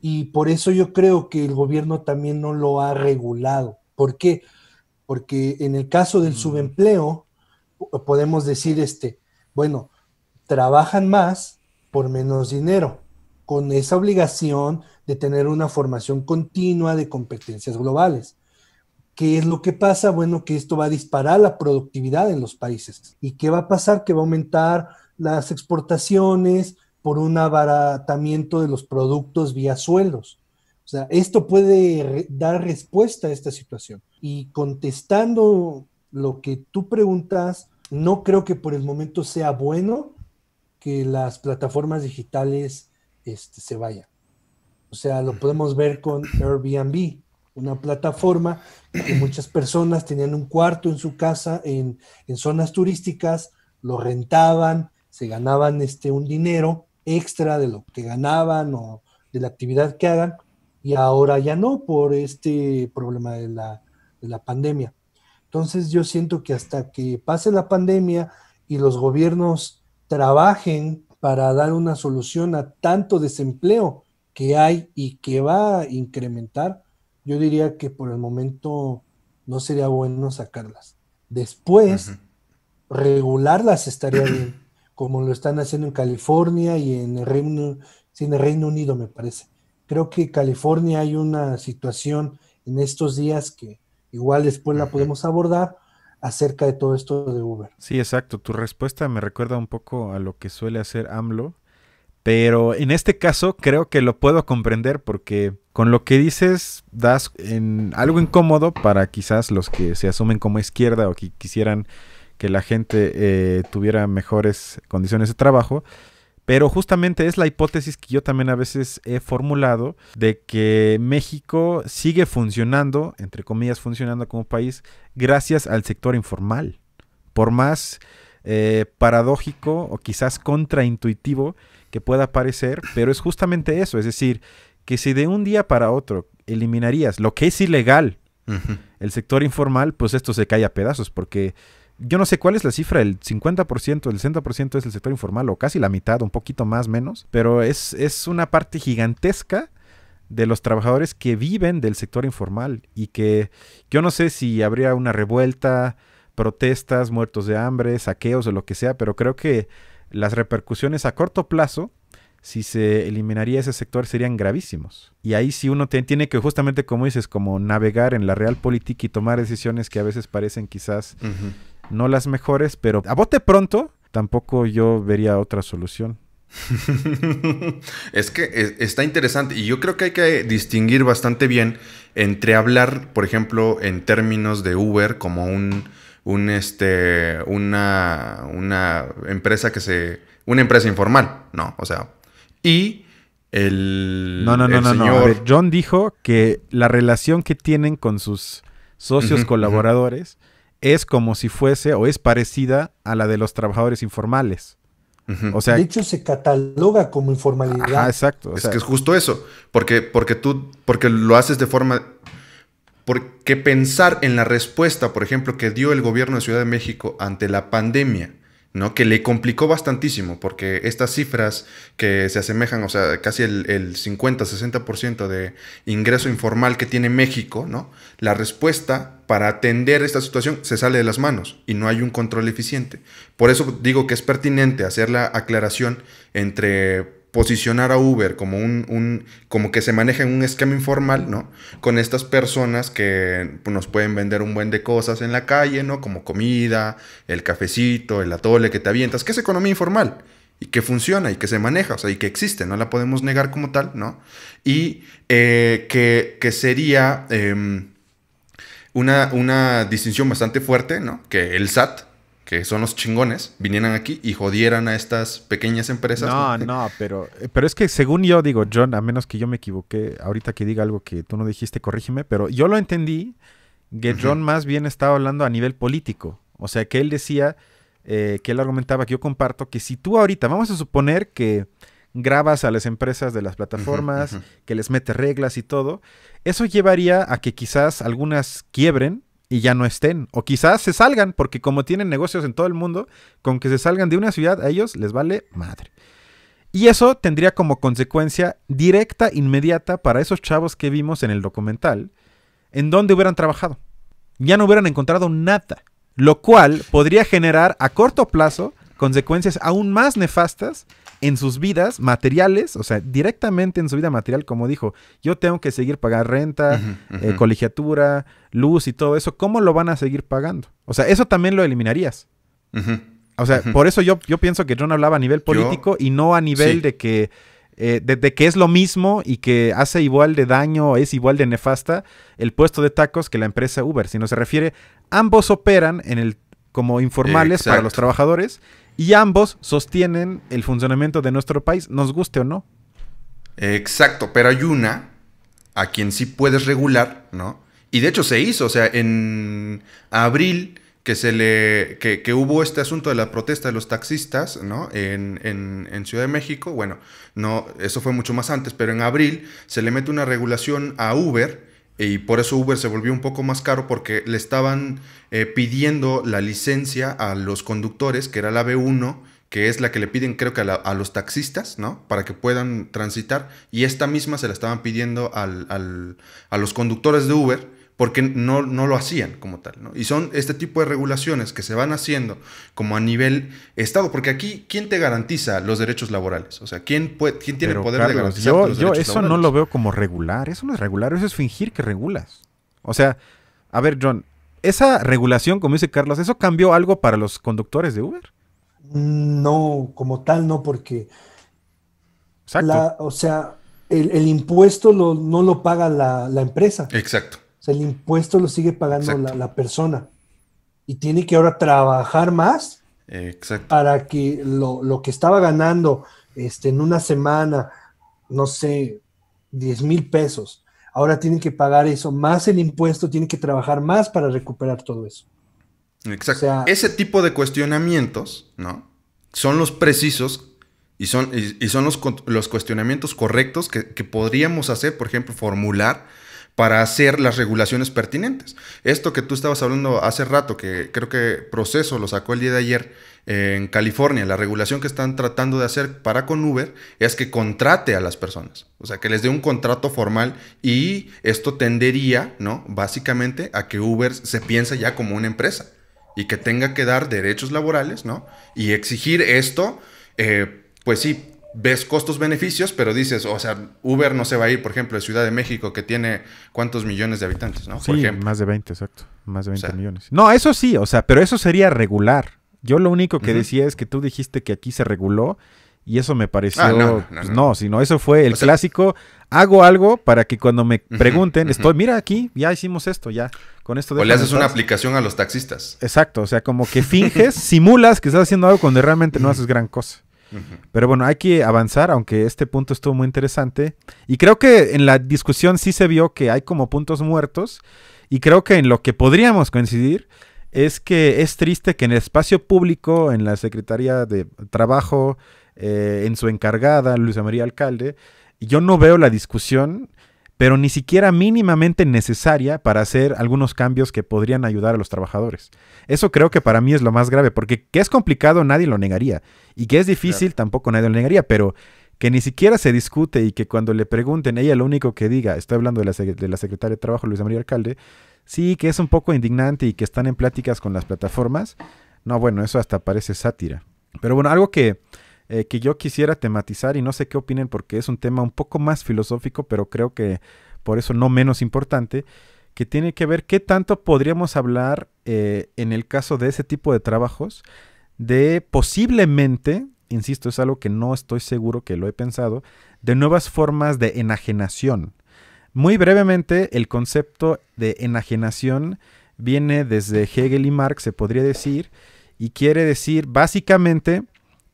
Y por eso yo creo que el gobierno también no lo ha regulado. ¿Por qué? Porque en el caso del mm. subempleo, podemos decir, este, bueno, trabajan más por menos dinero, con esa obligación de tener una formación continua de competencias globales. ¿Qué es lo que pasa? Bueno, que esto va a disparar la productividad en los países. ¿Y qué va a pasar? Que va a aumentar las exportaciones por un abaratamiento de los productos vía suelos. O sea, esto puede dar respuesta a esta situación. Y contestando lo que tú preguntas, no creo que por el momento sea bueno que las plataformas digitales este, se vayan. O sea, lo podemos ver con Airbnb una plataforma que muchas personas tenían un cuarto en su casa en, zonas turísticas, lo rentaban, se ganaban este, un dinero extra de lo que ganaban o de la actividad que hagan, y ahora ya no por este problema de la, de la pandemia. Entonces yo siento que hasta que pase la pandemia y los gobiernos trabajen para dar una solución a tanto desempleo que hay y que va a incrementar, yo diría que por el momento no sería bueno sacarlas. Después, regularlas estaría bien, como lo están haciendo en California y en el Reino, en el Reino Unido, me parece. Creo que California hay una situación en estos días que igual después la podemos abordar acerca de todo esto de Uber. Sí, exacto. Tu respuesta me recuerda un poco a lo que suele hacer AMLO pero en este caso creo que lo puedo comprender porque con lo que dices das en algo incómodo para quizás los que se asumen como izquierda o que quisieran que la gente eh, tuviera mejores condiciones de trabajo. Pero justamente es la hipótesis que yo también a veces he formulado de que México sigue funcionando, entre comillas, funcionando como país gracias al sector informal. Por más eh, paradójico o quizás contraintuitivo que pueda parecer, pero es justamente eso, es decir, que si de un día para otro eliminarías lo que es ilegal, el sector informal, pues esto se cae a pedazos, porque yo no sé cuál es la cifra, el 50%, el 60% es el sector informal, o casi la mitad, un poquito más, menos, pero es, es una parte gigantesca de los trabajadores que viven del sector informal y que yo no sé si habría una revuelta, protestas, muertos de hambre, saqueos o lo que sea, pero creo que las repercusiones a corto plazo, si se eliminaría ese sector, serían gravísimos. Y ahí sí uno tiene que, justamente como dices, como navegar en la real política y tomar decisiones que a veces parecen quizás no las mejores, pero a bote pronto tampoco yo vería otra solución. es que está interesante y yo creo que hay que distinguir bastante bien entre hablar, por ejemplo, en términos de Uber como un un, este, una, una empresa que se... Una empresa informal, no, o sea. Y el... No, no, no, no, John dijo que la relación que tienen con sus socios colaboradores es como si fuese o es parecida a la de los trabajadores informales. o sea, de hecho, se cataloga como informalidad. Ah, exacto. es que es justo eso, porque, porque tú porque lo haces de forma porque pensar en la respuesta, por ejemplo, que dio el gobierno de Ciudad de México ante la pandemia, ¿no? que le complicó bastantísimo, porque estas cifras que se asemejan, o sea, casi el, 50-60% de ingreso informal que tiene México, ¿no? la respuesta para atender esta situación se sale de las manos y no hay un control eficiente. Por eso digo que es pertinente hacer la aclaración entre posicionar a Uber como un, como que se maneja en un esquema informal, ¿no? Con estas personas que pues, nos pueden vender un buen de cosas en la calle, ¿no? Como comida, el cafecito, el atole que te avientas, que es economía informal y que funciona y que se maneja, o sea, y que existe, no la podemos negar como tal, ¿no? Y eh, que, sería em, una, una distinción bastante fuerte, ¿no? Que el SAT que son los chingones, vinieran aquí y jodieran a estas pequeñas empresas. No, no, pero, eh, pero es que según yo digo, John, a menos que yo me equivoqué, ahorita que diga algo que tú no dijiste, corrígeme, pero yo lo entendí que John más bien estaba hablando a nivel político. O sea, que él decía, eh, que él argumentaba que yo comparto, que si tú ahorita, vamos a suponer que grabas a las empresas de las plataformas, que les metes reglas y todo, eso llevaría a que quizás algunas quiebren y ya no estén. O quizás se salgan, porque como tienen negocios en todo el mundo, con que se salgan de una ciudad a ellos les vale madre. Y eso tendría como consecuencia directa, inmediata, para esos chavos que vimos en el documental, en donde hubieran trabajado. Ya no hubieran encontrado nada, lo cual podría generar a corto plazo consecuencias aún más nefastas en sus vidas materiales, o sea, directamente en su vida material, como dijo, yo tengo que seguir pagando renta, eh, colegiatura, luz y todo eso, ¿cómo lo van a seguir pagando? O sea, eso también lo eliminarías. o sea, por eso yo, yo pienso que John hablaba a nivel político y no a nivel de que... Eh, que es lo mismo y que hace igual de daño, es igual de nefasta el puesto de tacos que la empresa Uber, Si no se refiere, ambos operan en el, como informales para los trabajadores y ambos sostienen el funcionamiento de nuestro país, nos guste o no. Exacto, pero hay una a quien sí puedes regular, ¿no? Y de hecho se hizo, o sea, en abril que se le hubo este asunto de la protesta de los taxistas ¿no? En, en, en, Ciudad de México, bueno, no, eso fue mucho más antes, pero en abril se le mete una regulación a Uber y por eso Uber se volvió un poco más caro porque le estaban eh, pidiendo la licencia a los conductores, que era la B1, que es la que le piden creo que a, los taxistas, ¿no? Para que puedan transitar. Y esta misma se la estaban pidiendo a los conductores de Uber porque no, no lo hacían como tal. ¿no? Y son este tipo de regulaciones que se van haciendo como a nivel Estado, porque aquí, ¿quién te garantiza los derechos laborales? O sea, ¿quién, quién tiene el poder de garantizar yo, los yo eso no lo veo como regular, eso no es regular, eso es fingir que regulas. O sea, a ver, John, esa regulación, como dice Carlos, ¿eso cambió algo para los conductores de Uber? No, como tal, no, porque... Exacto. o sea, el, impuesto lo, no lo paga la empresa. Exacto. O sea, el impuesto lo sigue pagando la, persona. Y tiene que ahora trabajar más para que lo, que estaba ganando este, en una semana, no sé, 10 mil pesos, ahora tiene que pagar eso, más el impuesto, tiene que trabajar más para recuperar todo eso. Exacto. Ese tipo de cuestionamientos, ¿no? Son los precisos y son, son los, los, cuestionamientos correctos que, que podríamos hacer, por ejemplo, formular para hacer las regulaciones pertinentes. Esto que tú estabas hablando hace rato, que creo que Proceso lo sacó el día de ayer en California, la regulación que están tratando de hacer para con Uber es que contrate a las personas, o sea, que les dé un contrato formal y esto tendería, ¿no? Básicamente a que Uber se piense ya como una empresa y que tenga que dar derechos laborales, ¿no? Y exigir esto, eh, pues sí, ves costos-beneficios, pero dices, o sea, Uber no se va a ir, por ejemplo, de Ciudad de México, que tiene cuántos millones de habitantes, ¿no? Sí, más de 20, exacto. Más de 20 millones. No, eso sí, o sea, pero eso sería regular. Yo lo único que decía es que tú dijiste que aquí se reguló y eso me pareció... Ah, no, sino pues, eso fue el clásico, hago algo para que cuando me pregunten, estoy, mira aquí, ya hicimos esto, ya, con esto... O le haces una aplicación a los taxistas. Exacto, o sea, como que finges, simulas que estás haciendo algo cuando realmente no haces gran cosa. Pero bueno, hay que avanzar, aunque este punto estuvo muy interesante. Y creo que en la discusión sí se vio que hay como puntos muertos. Y creo que en lo que podríamos coincidir es que es triste que en el espacio público, en la Secretaría de Trabajo, eh, en su encargada, Luisa María Alcalde, yo no veo la discusión pero ni siquiera mínimamente necesaria para hacer algunos cambios que podrían ayudar a los trabajadores. Eso creo que para mí es lo más grave, porque que es complicado nadie lo negaría, y que es difícil tampoco nadie lo negaría, pero que ni siquiera se discute y que cuando le pregunten, ella lo único que diga, estoy hablando de la, de la secretaria de Trabajo, Luisa María Alcalde, sí, que es un poco indignante y que están en pláticas con las plataformas, no, bueno, eso hasta parece sátira. Pero bueno, algo que eh, que yo quisiera tematizar y no sé qué opinen porque es un tema un poco más filosófico, pero creo que por eso no menos importante, que tiene que ver qué tanto podríamos hablar eh, en el caso de ese tipo de trabajos de posiblemente, insisto, es algo que no estoy seguro que lo he pensado, de nuevas formas de enajenación. Muy brevemente, el concepto de enajenación viene desde Hegel y Marx, se podría decir, y quiere decir básicamente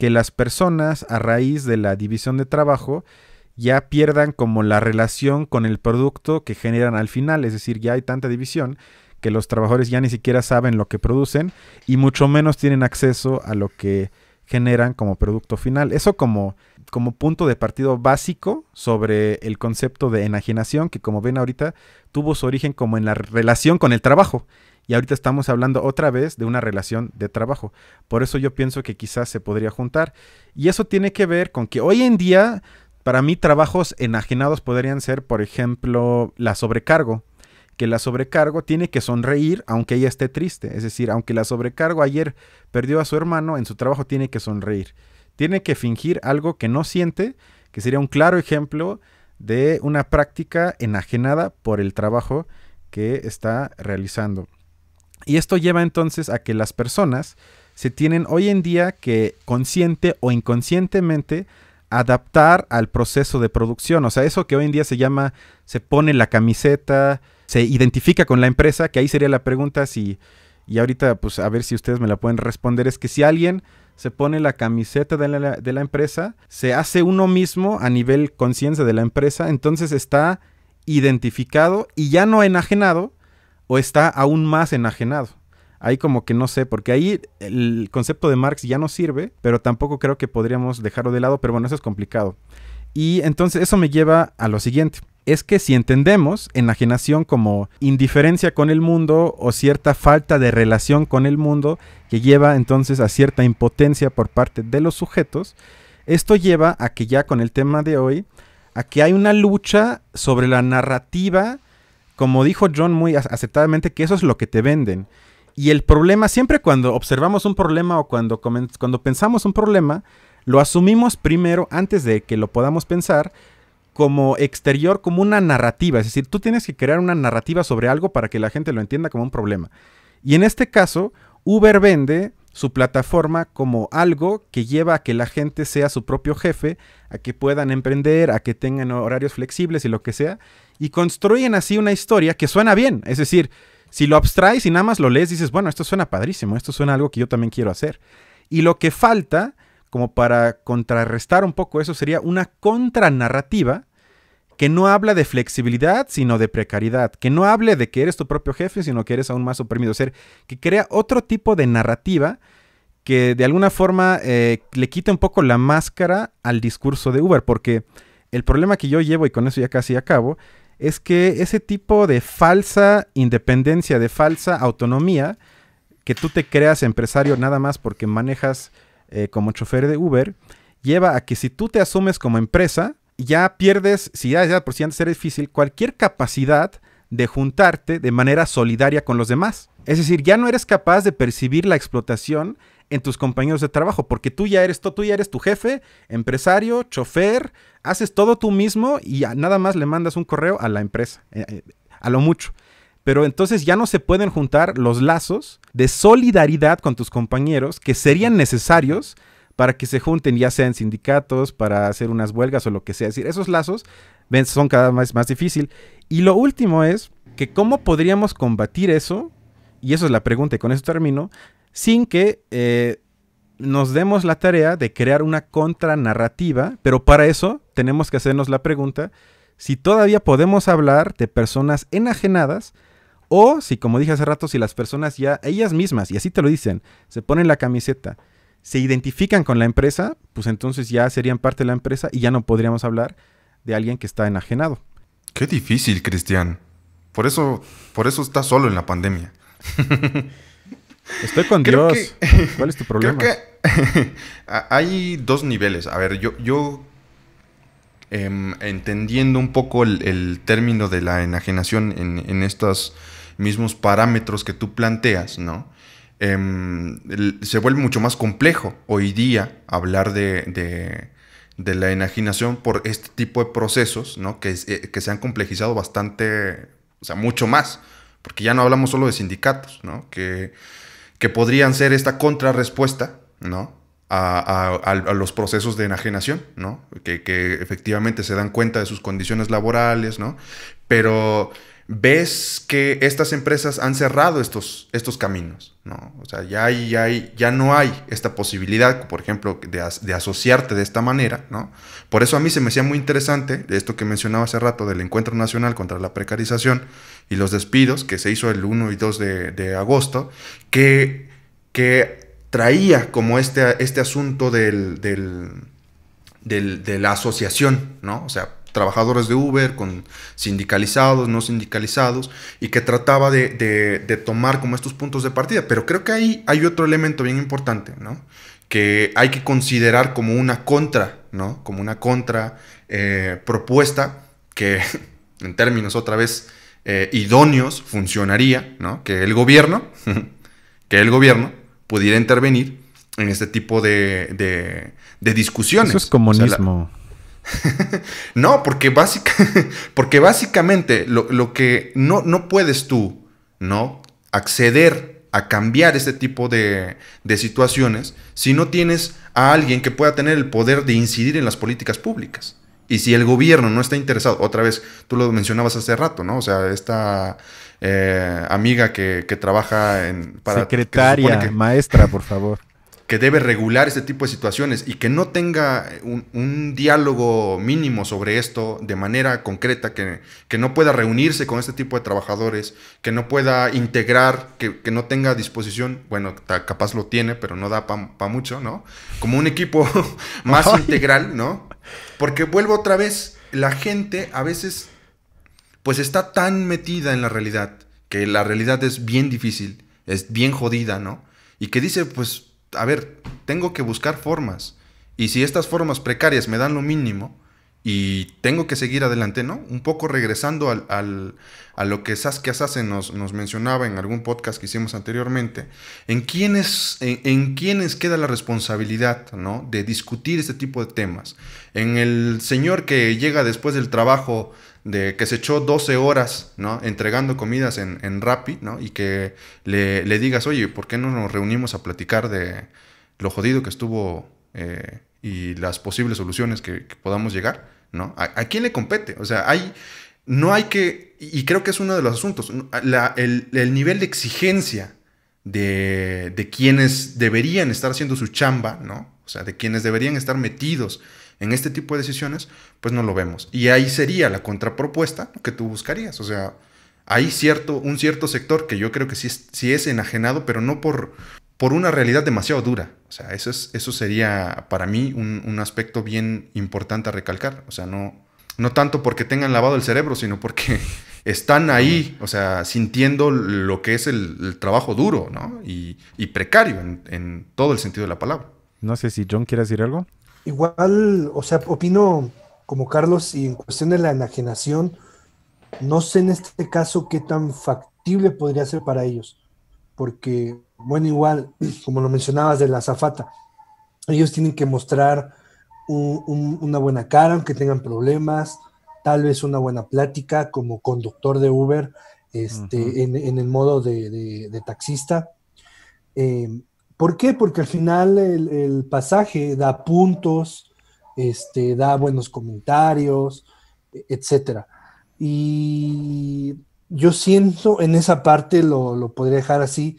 que las personas a raíz de la división de trabajo ya pierdan como la relación con el producto que generan al final, es decir, ya hay tanta división que los trabajadores ya ni siquiera saben lo que producen y mucho menos tienen acceso a lo que generan como producto final. Eso como, como punto de partido básico sobre el concepto de enajenación que como ven ahorita tuvo su origen como en la relación con el trabajo y ahorita estamos hablando otra vez de una relación de trabajo. Por eso yo pienso que quizás se podría juntar. Y eso tiene que ver con que hoy en día, para mí, trabajos enajenados podrían ser, por ejemplo, la sobrecargo que la sobrecargo tiene que sonreír aunque ella esté triste. Es decir, aunque la sobrecargo ayer perdió a su hermano, en su trabajo tiene que sonreír. Tiene que fingir algo que no siente, que sería un claro ejemplo de una práctica enajenada por el trabajo que está realizando. Y esto lleva entonces a que las personas se tienen hoy en día que consciente o inconscientemente adaptar al proceso de producción. O sea, eso que hoy en día se llama, se pone la camiseta, se identifica con la empresa, que ahí sería la pregunta si, y ahorita pues a ver si ustedes me la pueden responder, es que si alguien se pone la camiseta de la, de la empresa, se hace uno mismo a nivel conciencia de la empresa, entonces está identificado y ya no enajenado o está aún más enajenado. Ahí como que no sé, porque ahí el concepto de Marx ya no sirve, pero tampoco creo que podríamos dejarlo de lado, pero bueno, eso es complicado. Y entonces eso me lleva a lo siguiente. Es que si entendemos enajenación como indiferencia con el mundo o cierta falta de relación con el mundo que lleva entonces a cierta impotencia por parte de los sujetos, esto lleva a que ya con el tema de hoy, a que hay una lucha sobre la narrativa como dijo John muy aceptadamente, que eso es lo que te venden. Y el problema, siempre cuando observamos un problema o cuando, cuando pensamos un problema, lo asumimos primero, antes de que lo podamos pensar, como exterior, como una narrativa. Es decir, tú tienes que crear una narrativa sobre algo para que la gente lo entienda como un problema. Y en este caso, Uber vende su plataforma como algo que lleva a que la gente sea su propio jefe, a que puedan emprender, a que tengan horarios flexibles y lo que sea y construyen así una historia que suena bien. Es decir, si lo abstraes y nada más lo lees, dices, bueno, esto suena padrísimo, esto suena algo que yo también quiero hacer. Y lo que falta, como para contrarrestar un poco eso, sería una contranarrativa que no habla de flexibilidad, sino de precariedad, que no hable de que eres tu propio jefe, sino que eres aún más oprimido, o ser que crea otro tipo de narrativa que de alguna forma eh, le quite un poco la máscara al discurso de Uber, porque el problema que yo llevo, y con eso ya casi acabo, es que ese tipo de falsa independencia, de falsa autonomía, que tú te creas empresario nada más porque manejas eh, como chofer de Uber, lleva a que si tú te asumes como empresa, ya pierdes, si ya, por si antes era difícil, cualquier capacidad de juntarte de manera solidaria con los demás. Es decir, ya no eres capaz de percibir la explotación en tus compañeros de trabajo, porque tú ya eres, tú ya eres tu jefe, empresario, chofer, haces todo tú mismo y nada más le mandas un correo a la empresa, eh, eh, a lo mucho. Pero entonces ya no se pueden juntar los lazos de solidaridad con tus compañeros que serían necesarios para que se junten, ya sean sindicatos, para hacer unas huelgas o lo que sea. Es decir, esos lazos son cada vez más difícil. Y lo último es que cómo podríamos combatir eso, y eso es la pregunta y con eso termino, sin que eh, nos demos la tarea de crear una contranarrativa, pero para eso tenemos que hacernos la pregunta si todavía podemos hablar de personas enajenadas o si, como dije hace rato, si las personas ya, ellas mismas, y así te lo dicen, se ponen la camiseta, se identifican con la empresa, pues entonces ya serían parte de la empresa y ya no podríamos hablar de alguien que está enajenado. Qué difícil, Cristian. Por eso, por eso está solo en la pandemia. Estoy con Dios. ¿Cuál es tu problema? Creo que hay dos niveles. A ver, yo, yo em, entendiendo un poco el, término de la enajenación en, estos mismos parámetros que tú planteas, ¿no? Em, se vuelve mucho más complejo hoy día hablar de, de, la enajenación por este tipo de procesos, ¿no? Que, eh, que se han complejizado bastante, o sea, mucho más, porque ya no hablamos solo de sindicatos, ¿no? Que que podrían ser esta contrarrespuesta, ¿no? A, los procesos de enajenación, ¿no? Que, que, efectivamente se dan cuenta de sus condiciones laborales, ¿no? Pero ves que estas empresas han cerrado estos, estos caminos, ¿no? O sea, ya, hay, hay, ya no hay esta posibilidad, por ejemplo, de, asociarte de esta manera, ¿no? Por eso a mí se me hacía muy interesante esto que mencionaba hace rato del Encuentro Nacional contra la Precarización y los despidos, que se hizo el 1 y 2 de, agosto, que, que traía como este, este asunto de la asociación, ¿no? O sea, trabajadores de Uber, con sindicalizados, no sindicalizados, y que trataba de, tomar como estos puntos de partida. Pero creo que ahí hay otro elemento bien importante, ¿no? Que hay que considerar como una contra, ¿no? Como una contra eh, propuesta que, en términos otra vez eh, idóneos, funcionaría, ¿no? Que el gobierno, que el gobierno pudiera intervenir en este tipo de, discusiones. Eso es comunismo. no, porque, porque básicamente lo, lo, que no, no puedes tú, ¿no? Acceder a cambiar este tipo de, situaciones si no tienes a alguien que pueda tener el poder de incidir en las políticas públicas. Y si el gobierno no está interesado, otra vez, tú lo mencionabas hace rato, ¿no? O sea, esta eh, amiga que, trabaja en... Para, Secretaria, que maestra, por favor que debe regular este tipo de situaciones y que no tenga un, diálogo mínimo sobre esto de manera concreta, que, que, no pueda reunirse con este tipo de trabajadores, que no pueda integrar, que, no tenga disposición, bueno, capaz lo tiene, pero no da para mucho, ¿no? Como un equipo más integral, ¿no? Porque vuelvo otra vez, la gente a veces pues está tan metida en la realidad, que la realidad es bien difícil, es bien jodida, ¿no? Y que dice, pues a ver, tengo que buscar formas. Y si estas formas precarias me dan lo mínimo y tengo que seguir adelante, ¿no? Un poco regresando a lo que Saskia Sassen nos, nos, mencionaba en algún podcast que hicimos anteriormente, en quiénes, en, en quiénes queda la responsabilidad, ¿no? De discutir este tipo de temas. En el señor que llega después del trabajo de que se echó 12 horas, ¿no? Entregando comidas en, en Rappi, ¿no? Y que le, digas, oye, ¿por qué no nos reunimos a platicar de lo jodido que estuvo eh, y las posibles soluciones que, podamos llegar, ¿no? ¿A, quién le compete? O sea, hay, no hay que, y creo que es uno de los asuntos, el, nivel de exigencia de, de quienes deberían estar haciendo su chamba, ¿no? O sea, de quienes deberían estar metidos en este tipo de decisiones, pues no lo vemos. Y ahí sería la contrapropuesta que tú buscarías. O sea, hay cierto, un cierto sector que yo creo que sí, sí es enajenado, pero no por, por una realidad demasiado dura. O sea, eso, es, eso sería para mí un, aspecto bien importante a recalcar. O sea, no, no tanto porque tengan lavado el cerebro, sino porque están ahí, o sea, sintiendo lo que es el, trabajo duro, ¿no? Y, precario en, en, todo el sentido de la palabra. No sé si John quiere decir algo igual, o sea, opino como Carlos y en cuestión de la enajenación, no sé en este caso qué tan factible podría ser para ellos, porque, bueno, igual, como lo mencionabas de la zafata, ellos tienen que mostrar una buena cara, aunque tengan problemas, tal vez una buena plática como conductor de Uber, este, en, el modo de, taxista. Eh, ¿Por qué? Porque al final el, pasaje da puntos, este, da buenos comentarios, etcétera. Y yo siento en esa parte, lo, lo podría dejar así,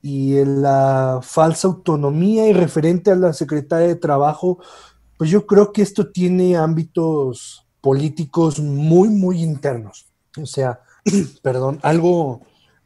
y en la falsa autonomía y referente a la secretaria de Trabajo, pues yo creo que esto tiene ámbitos políticos muy, muy internos. O sea, perdón, algo,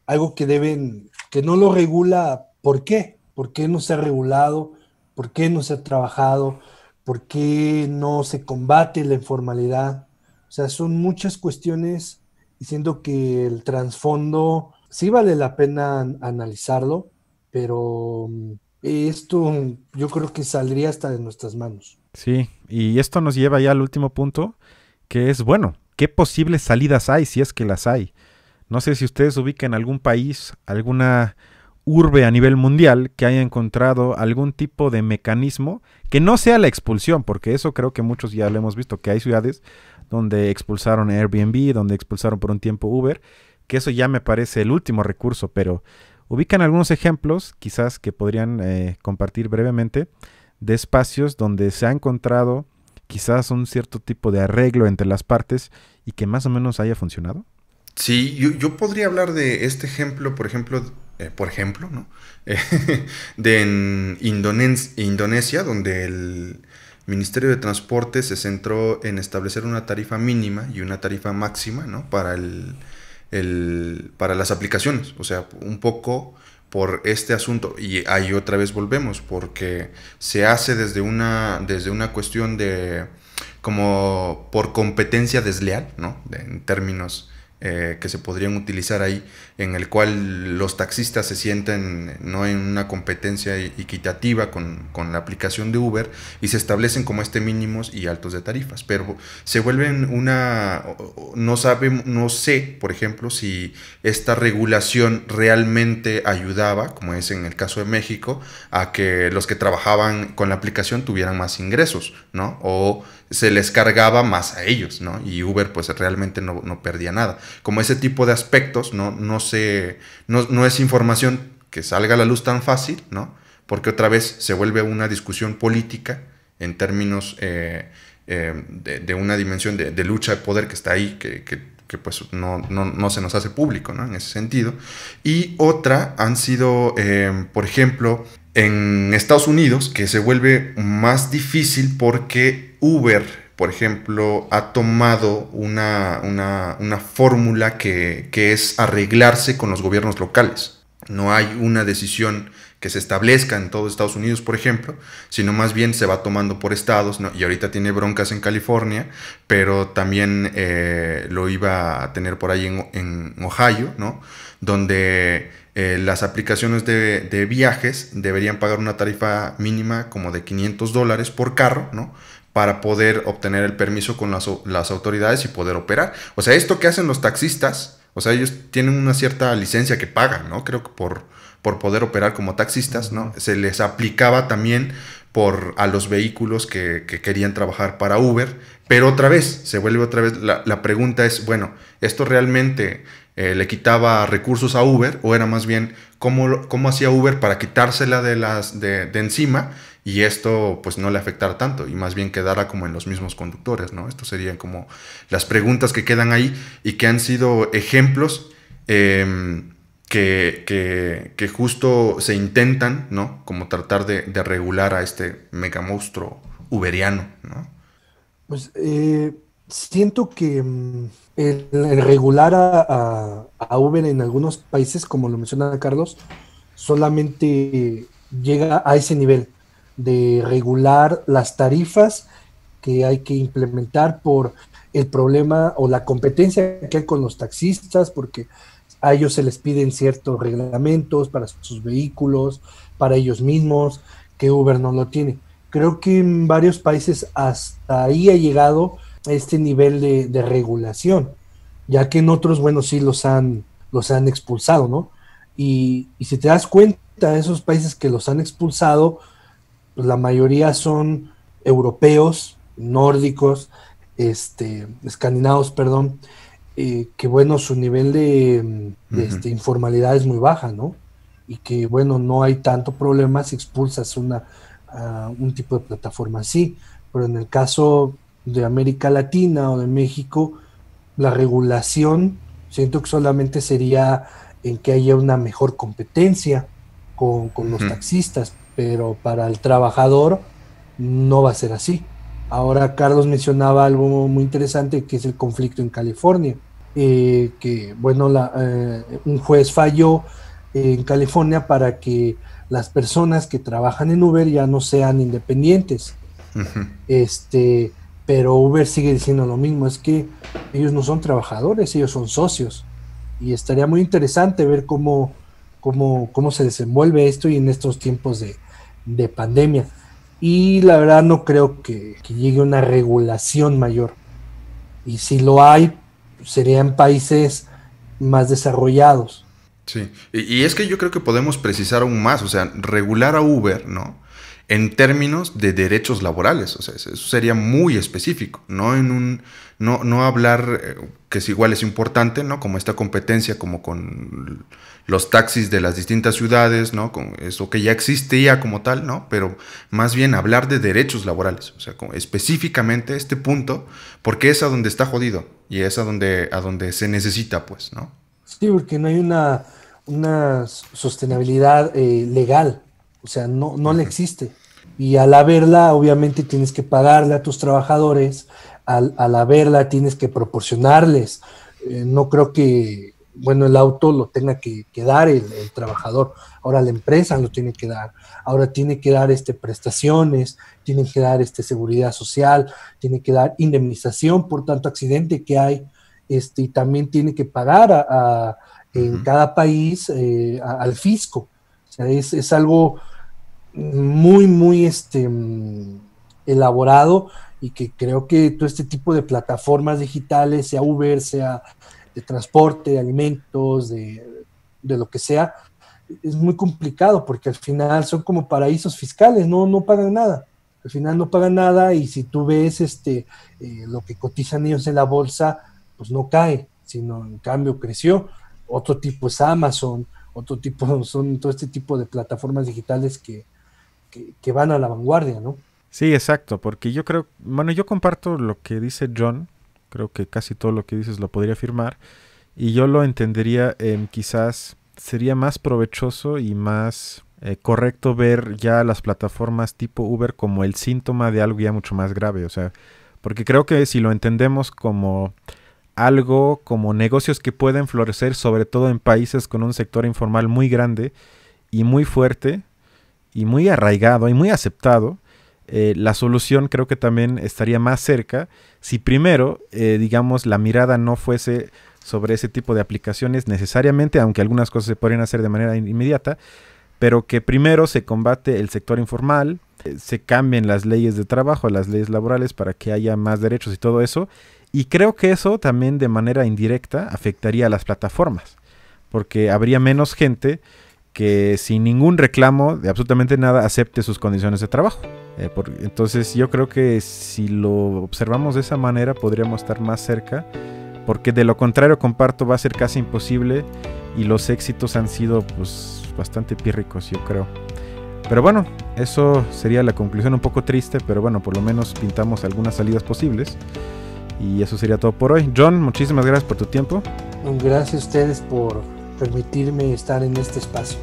algo que deben, que no lo regula, ¿por qué? por qué no se ha regulado, por qué no se ha trabajado, por qué no se combate la informalidad. O sea, son muchas cuestiones diciendo que el trasfondo sí vale la pena analizarlo, pero mm, esto mm, yo creo que saldría hasta de nuestras manos. Sí, y esto nos lleva ya al último punto, que es, bueno, ¿qué posibles salidas hay si es que las hay? No sé si ustedes ubican algún país, alguna urbe a nivel mundial que haya encontrado algún tipo de mecanismo que no sea la expulsión, porque eso creo que muchos ya lo hemos visto, que hay ciudades donde expulsaron Airbnb, donde expulsaron por un tiempo Uber, que eso ya me parece el último recurso, pero ubican algunos ejemplos, quizás que podrían eh, compartir brevemente, de espacios donde se ha encontrado quizás un cierto tipo de arreglo entre las partes y que más o menos haya funcionado. Sí, yo podría hablar de este ejemplo, por ejemplo, eh, por ejemplo, ¿no? de en Indonesia, donde el Ministerio de Transporte se centró en establecer una tarifa mínima y una tarifa máxima ¿no? para, el, para las aplicaciones. O sea, un poco por este asunto. Y ahí otra vez volvemos, porque se hace desde una, desde una cuestión de como por competencia desleal, ¿no? en términos eh, que se podrían utilizar ahí, en el cual los taxistas se sienten no en una competencia e-, equitativa con, la aplicación de Uber y se establecen como este mínimos y altos de tarifas, pero se vuelven una, no sabe, no sé, por ejemplo, si esta regulación realmente ayudaba, como es en el caso de México, a que los que trabajaban con la aplicación tuvieran más ingresos, ¿no? O se les cargaba más a ellos, ¿no? Y Uber pues realmente no, perdía nada. Como ese tipo de aspectos no, no, no, es información que salga a la luz tan fácil, ¿no? Porque otra vez se vuelve una discusión política en términos eh, eh, de, una dimensión de, lucha de poder que está ahí, que, pues no, se nos hace público, ¿no? En ese sentido. Y otra han sido, eh, por ejemplo, en Estados Unidos, que se vuelve más difícil porque Uber, por ejemplo, ha tomado una, una, fórmula que, que es arreglarse con los gobiernos locales. No hay una decisión que se establezca en todo Estados Unidos, por ejemplo, sino más bien se va tomando por estados, ¿no? y ahorita tiene broncas en California, pero también eh, lo iba a tener por ahí en, en Ohio, ¿no? donde eh, las aplicaciones de, de, viajes deberían pagar una tarifa mínima como de 500 dólares por carro, ¿no? para poder obtener el permiso con las, las, autoridades y poder operar. O sea, esto que hacen los taxistas, o sea, ellos tienen una cierta licencia que pagan, ¿no? Creo que por, por poder operar como taxistas, ¿no? Se les aplicaba también por, a los vehículos que, que querían trabajar para Uber, pero otra vez, se vuelve otra vez, la, pregunta es, bueno, ¿esto realmente eh, le quitaba recursos a Uber o era más bien cómo, hacía Uber para quitársela de, las, de, encima y esto pues no le afectara tanto y más bien quedara como en los mismos conductores, ¿no? Esto serían como las preguntas que quedan ahí y que han sido ejemplos. Em, que, justo se intentan, ¿no? Como tratar de, de regular a este mega monstruo uberiano, ¿no? Pues eh, siento que mm, el, regular a, a, Uber en algunos países, como lo menciona Carlos, solamente llega a ese nivel de regular las tarifas que hay que implementar por el problema o la competencia que hay con los taxistas, porque a ellos se les piden ciertos reglamentos para sus vehículos, para ellos mismos, que Uber no lo tiene. Creo que en varios países hasta ahí ha llegado este nivel de, regulación, ya que en otros, bueno, sí los han, los han expulsado, ¿no? Y, y, si te das cuenta, esos países que los han expulsado, pues la mayoría son europeos, nórdicos, este, escandinavos, perdón, eh, que bueno, su nivel de, este, informalidad es muy baja, ¿no? Y que bueno, no hay tanto problema si expulsas una, un tipo de plataforma así, pero en el caso de América Latina o de México, la regulación siento que solamente sería en que haya una mejor competencia con, los taxistas, pero para el trabajador no va a ser así. Ahora Carlos mencionaba algo muy interesante que es el conflicto en California, eh, que bueno, eh, un juez falló en California para que las personas que trabajan en Uber ya no sean independientes. Este, pero Uber sigue diciendo lo mismo, es que ellos no son trabajadores, ellos son socios. Y estaría muy interesante ver cómo, cómo, se desenvuelve esto y en estos tiempos de, pandemia. Y la verdad no creo que, que, llegue una regulación mayor. Y si lo hay, serían países más desarrollados. Sí, y, es que yo creo que podemos precisar aún más, o sea, regular a Uber, ¿no? En términos de derechos laborales, o sea, eso sería muy específico, no en un, no, no hablar eh, que es igual es importante, ¿no? Como esta competencia, como con los taxis de las distintas ciudades, ¿no? Con eso que ya existía como tal, ¿no? Pero más bien hablar de derechos laborales, o sea, específicamente este punto, porque es a donde está jodido y es a donde, a donde se necesita, pues, ¿no? Sí, porque no hay una una sostenibilidad eh, legal, o sea, no, no le existe. Y al haberla, obviamente tienes que pagarle a tus trabajadores, al, haberla tienes que proporcionarles. Eh, no creo que, bueno, el auto lo tenga que, dar el, trabajador, ahora la empresa lo tiene que dar, ahora tiene que dar este, prestaciones, tiene que dar este, seguridad social, tiene que dar indemnización por tanto accidente que hay, este, y también tiene que pagar a en cada país eh, al fisco. O sea, es, algo muy, muy este, mm, elaborado y que creo que todo este tipo de plataformas digitales, sea Uber, sea de transporte, de alimentos, de, lo que sea, es muy complicado porque al final son como paraísos fiscales, no, no pagan nada. Al final no pagan nada y si tú ves este, eh, lo que cotizan ellos en la bolsa, pues no cae, sino en cambio creció otro tipo es Amazon, otro tipo son todo este tipo de plataformas digitales que, van a la vanguardia, ¿no? Sí, exacto, porque yo creo, bueno, yo comparto lo que dice John, creo que casi todo lo que dices lo podría afirmar, y yo lo entendería eh, quizás sería más provechoso y más eh, correcto ver ya las plataformas tipo Uber como el síntoma de algo ya mucho más grave, o sea, porque creo que si lo entendemos como algo como negocios que pueden florecer, sobre todo en países con un sector informal muy grande y muy fuerte y muy arraigado y muy aceptado, eh, la solución creo que también estaría más cerca si primero, eh, digamos, la mirada no fuese sobre ese tipo de aplicaciones necesariamente, aunque algunas cosas se podrían hacer de manera inmediata, pero que primero se combate el sector informal, eh, se cambien las leyes de trabajo, las leyes laborales para que haya más derechos y todo eso, y creo que eso también de manera indirecta afectaría a las plataformas, porque habría menos gente que sin ningún reclamo de absolutamente nada acepte sus condiciones de trabajo. Eh, entonces yo creo que si lo observamos de esa manera podríamos estar más cerca, porque de lo contrario comparto va a ser casi imposible y los éxitos han sido pues bastante pírricos yo creo. Pero bueno, eso sería la conclusión un poco triste, pero bueno, por lo menos pintamos algunas salidas posibles. Y eso sería todo por hoy. John, muchísimas gracias por tu tiempo. Gracias a ustedes por permitirme estar en este espacio.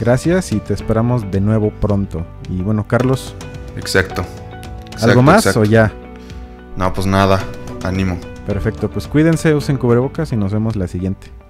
Gracias y te esperamos de nuevo pronto. Y bueno, Carlos. Exacto. ¿Algo más o ya? No, pues nada. Ánimo. Perfecto, pues cuídense, usen cubrebocas y nos vemos la siguiente.